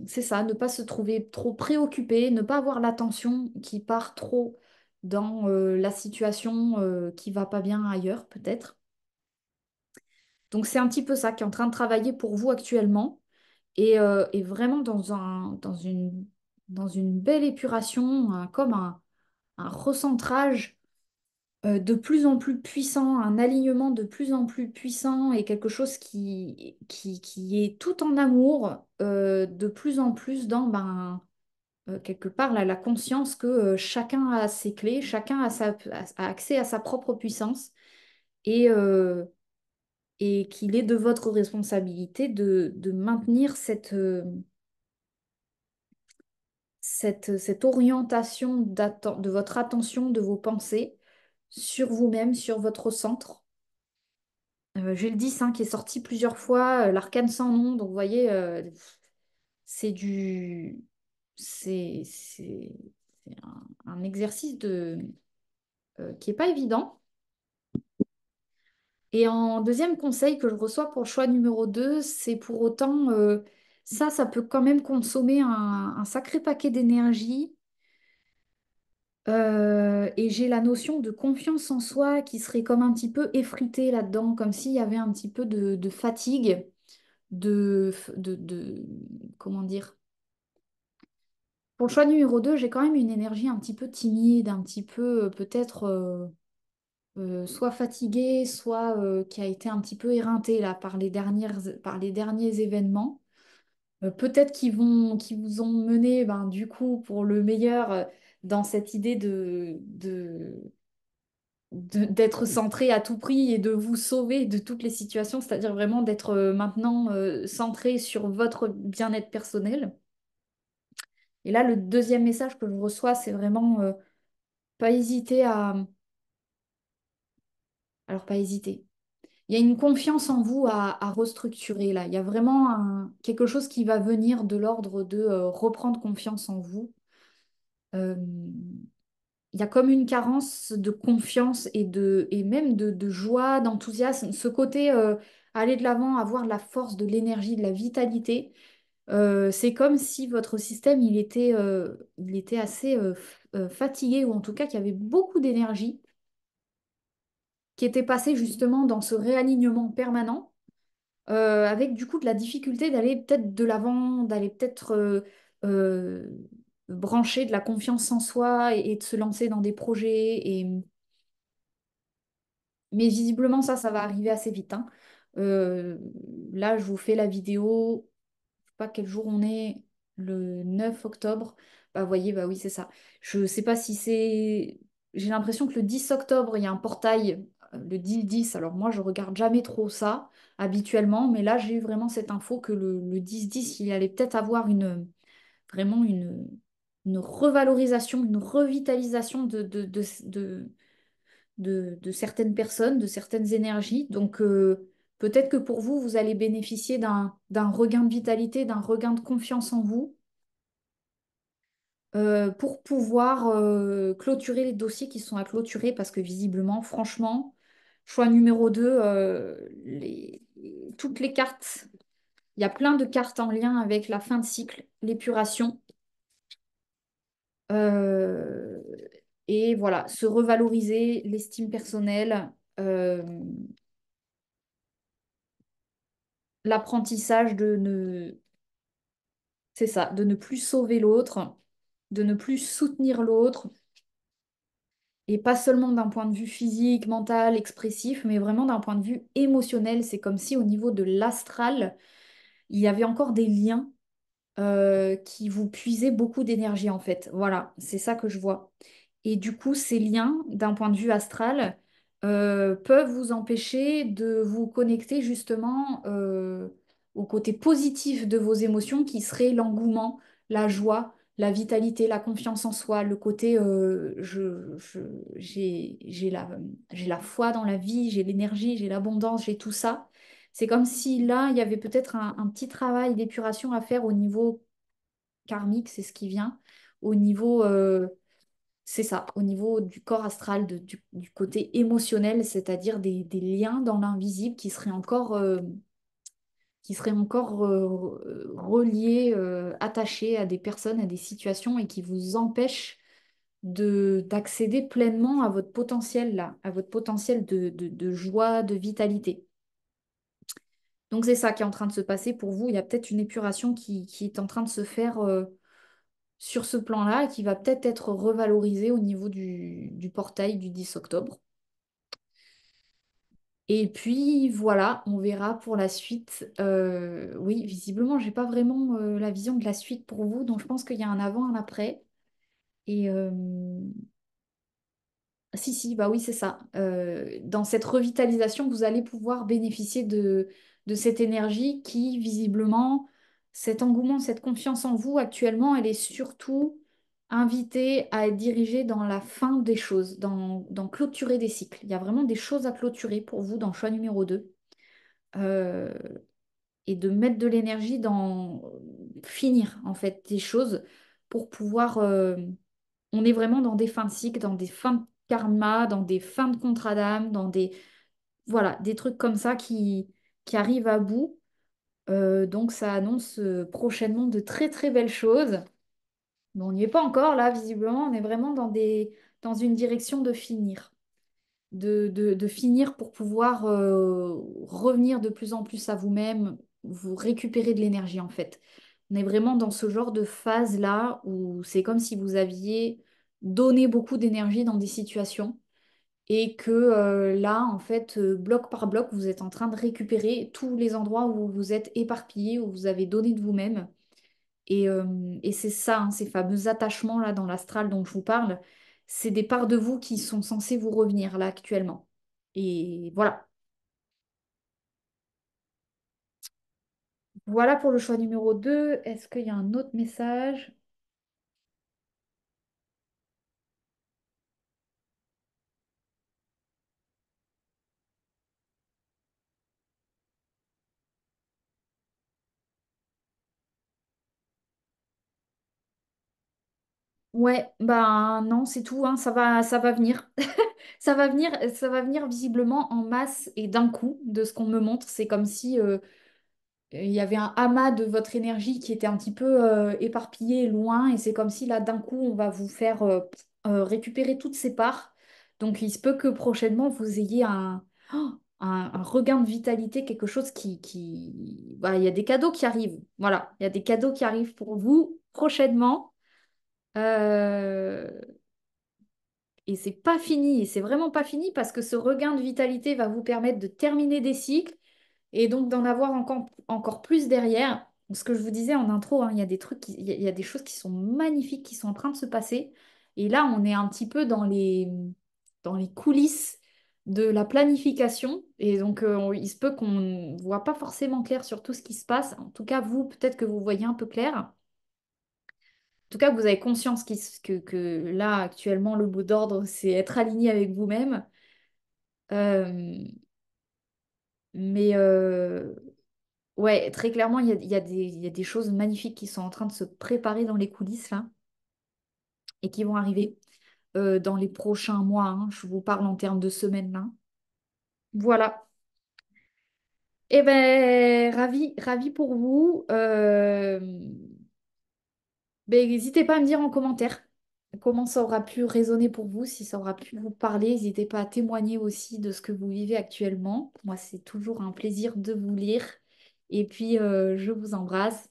c'est ça, ne pas se trouver trop préoccupé, ne pas avoir l'attention qui part trop dans euh, la situation qui euh, qui va pas bien ailleurs, peut-être. Donc c'est un petit peu ça qui est en train de travailler pour vous actuellement et, euh, vraiment dans, un, dans, une, dans une belle épuration, comme un, un recentrage de plus en plus puissant, un alignement de plus en plus puissant et quelque chose qui, qui, qui est tout en amour, de plus en plus dans ben, euh, quelque part la, conscience que euh, chacun a ses clés, chacun a, sa, accès à sa propre puissance et, euh, et qu'il est de votre responsabilité de, maintenir cette, cette, cette orientation de votre attention, de vos pensées sur vous-même, sur votre centre. J'ai le 10 hein, qui est sorti plusieurs fois, l'arcane sans nom, donc vous voyez, c'est du c'est un, un, exercice de, euh, qui n'est pas évident. Et en deuxième conseil que je reçois pour le choix numéro 2, c'est pour autant, euh, ça, ça peut quand même consommer un, sacré paquet d'énergie. Euh, et j'ai la notion de confiance en soi qui serait comme un petit peu effritée là-dedans, comme s'il y avait un petit peu de, fatigue, de, de, comment dire, pour le choix numéro 2, j'ai quand même une énergie un petit peu timide, un petit peu euh, peut-être euh, euh, soit fatiguée, soit qui a été un petit peu éreintée là, par, les dernières, par les derniers événements. peut-être qu'ils vont, qui vous ont mené ben, du coup pour le meilleur dans cette idée de, de d'être centré à tout prix et de vous sauver de toutes les situations, c'est-à-dire vraiment d'être maintenant centré sur votre bien-être personnel. Et là, le deuxième message que je reçois, c'est vraiment euh, pas hésiter à... Alors, pas hésiter. Il y a une confiance en vous à, restructurer là. Il y a vraiment quelque chose qui va venir de l'ordre de euh, reprendre confiance en vous. Euh, il y a comme une carence de confiance et, de, et même de, de joie, d'enthousiasme. Ce côté aller de l'avant, avoir de la force, de l'énergie, de la vitalité euh, c'est comme si votre système, il était, euh, il était assez euh, fatigué, ou en tout cas qu'il y avait beaucoup d'énergie qui était passée justement dans ce réalignement permanent, avec du coup de la difficulté d'aller peut-être de l'avant, d'aller peut-être brancher de la confiance en soi et, de se lancer dans des projets. Et... Mais visiblement, ça, ça va arriver assez vite. Hein. là, je vous fais la vidéo pas quel jour on est, le 9 octobre. Bah voyez, bah oui, c'est ça. Je sais pas si c'est. J'ai l'impression que le 10 octobre, il y a un portail, euh, le 10-10. Alors moi, je regarde jamais trop ça habituellement, mais là, j'ai eu vraiment cette info que le 10-10, il allait peut-être avoir une vraiment une, revalorisation, une revitalisation de, de, de, certaines personnes, de certaines énergies. Donc, euh, Peut-être que pour vous, vous allez bénéficier d'un regain de vitalité, d'un regain de confiance en vous euh, pour pouvoir euh, clôturer les dossiers qui sont à clôturer parce que visiblement, franchement, choix numéro 2, euh, toutes les cartes, il y a plein de cartes en lien avec la fin de cycle, l'épuration. et voilà, se revaloriser, l'estime personnelle, l'apprentissage de ne... C'est ça, de ne plus sauver l'autre, de ne plus soutenir l'autre, et pas seulement d'un point de vue physique, mental, expressif, mais vraiment d'un point de vue émotionnel. C'est comme si au niveau de l'astral, il y avait encore des liens euh, qui vous puisaient beaucoup d'énergie en fait. Voilà, c'est ça que je vois. Et du coup, ces liens, d'un point de vue astral, euh, peuvent vous empêcher de vous connecter justement euh, au côté positif de vos émotions qui serait l'engouement, la joie, la vitalité, la confiance en soi, le côté euh, je, j'ai, j'ai, la, j'ai la foi dans la vie, j'ai l'énergie, j'ai l'abondance, j'ai tout ça. C'est comme si là, il y avait peut-être un, petit travail d'épuration à faire au niveau karmique, c'est ce qui vient, au niveau c'est ça, au niveau du corps astral, du, côté émotionnel, c'est-à-dire des, liens dans l'invisible qui seraient encore, euh, qui seraient encore euh, reliés, euh, attachés à des personnes, à des situations et qui vous empêchent d'accéder pleinement à votre potentiel là, à votre potentiel de, de joie, de vitalité. Donc c'est ça qui est en train de se passer pour vous. Il y a peut-être une épuration qui, qui, est en train de se faire sur ce plan-là qui va peut-être être revalorisé au niveau du, du, portail du 10 octobre. Et puis voilà, on verra pour la suite. Euh, oui, visiblement, j'ai pas vraiment euh, la vision de la suite pour vous, donc je pense qu'il y a un avant, un après. Et euh, si, si, bah oui, c'est ça. dans cette revitalisation, vous allez pouvoir bénéficier de, de cette énergie qui, visiblement, cet engouement, cette confiance en vous actuellement, elle est surtout invitée à être dirigée dans la fin des choses, dans, dans clôturer des cycles. Il y a vraiment des choses à clôturer pour vous dans choix numéro 2. Euh, et de mettre de l'énergie dans finir en fait des choses pour pouvoir... Euh, on est vraiment dans des fins de cycle, dans des fins de karma, dans des fins de contrat d'âme, dans des... Voilà, des trucs comme ça qui, qui arrivent à bout euh, donc ça annonce euh, prochainement de très très belles choses. Mais on n'y est pas encore là, visiblement. On est vraiment dans des, dans une direction de finir. De, de- finir pour pouvoir euh, revenir de plus en plus à vous-même, vous récupérer de l'énergie en fait. On est vraiment dans ce genre de phase-là où c'est comme si vous aviez donné beaucoup d'énergie dans des situations et que là, en fait, bloc par bloc, vous êtes en train de récupérer tous les endroits où vous vous êtes éparpillé, où vous avez donné de vous-même. Et, c'est ça, hein, ces fameux attachements-là dans l'astral dont je vous parle, c'est des parts de vous qui sont censées vous revenir là actuellement. Et voilà. Voilà pour le choix numéro 2. Est-ce qu'il y a un autre message Ouais, bah non, c'est tout, hein, ça va, ça va venir. Ça va venir, ça va venir visiblement en masse et d'un coup, de ce qu'on me montre. C'est comme si euh, il y avait un amas de votre énergie qui était un petit peu euh, éparpillé loin, et c'est comme si là, d'un coup, on va vous faire euh, récupérer toutes ces parts. Donc, il se peut que prochainement, vous ayez oh, un, regain de vitalité, quelque chose qui... qui... Bah, il y a des cadeaux qui arrivent. Voilà, il y a des cadeaux qui arrivent pour vous prochainement. Euh, et c'est pas fini, c'est vraiment pas fini parce que ce regain de vitalité va vous permettre de terminer des cycles et donc d'en avoir encore, encore plus derrière. Ce que je vous disais en intro, hein, il y a des trucs, il y, a des choses qui sont magnifiques qui sont en train de se passer. Et là, on est un petit peu dans les, dans les coulisses de la planification. Et donc, euh, il se peut qu'on ne voit pas forcément clair sur tout ce qui se passe. En tout cas, vous, peut-être que vous voyez un peu clair tout cas, vous avez conscience que, que, là, actuellement, le mot d'ordre, c'est être aligné avec vous-même. Euh, mais euh, ouais, très clairement, il y, a, des choses magnifiques qui sont en train de se préparer dans les coulisses, là, et qui vont arriver euh, dans les prochains mois. Hein. Je vous parle en termes de semaines, là. Voilà. Et eh ben, ravi, ravi pour vous. Ben, n'hésitez pas à me dire en commentaire comment ça aura pu résonner pour vous, si ça aura pu vous parler. N'hésitez pas à témoigner aussi de ce que vous vivez actuellement. moi, c'est toujours un plaisir de vous lire. Et puis, euh, je vous embrasse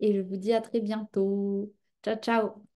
et je vous dis à très bientôt. Ciao, ciao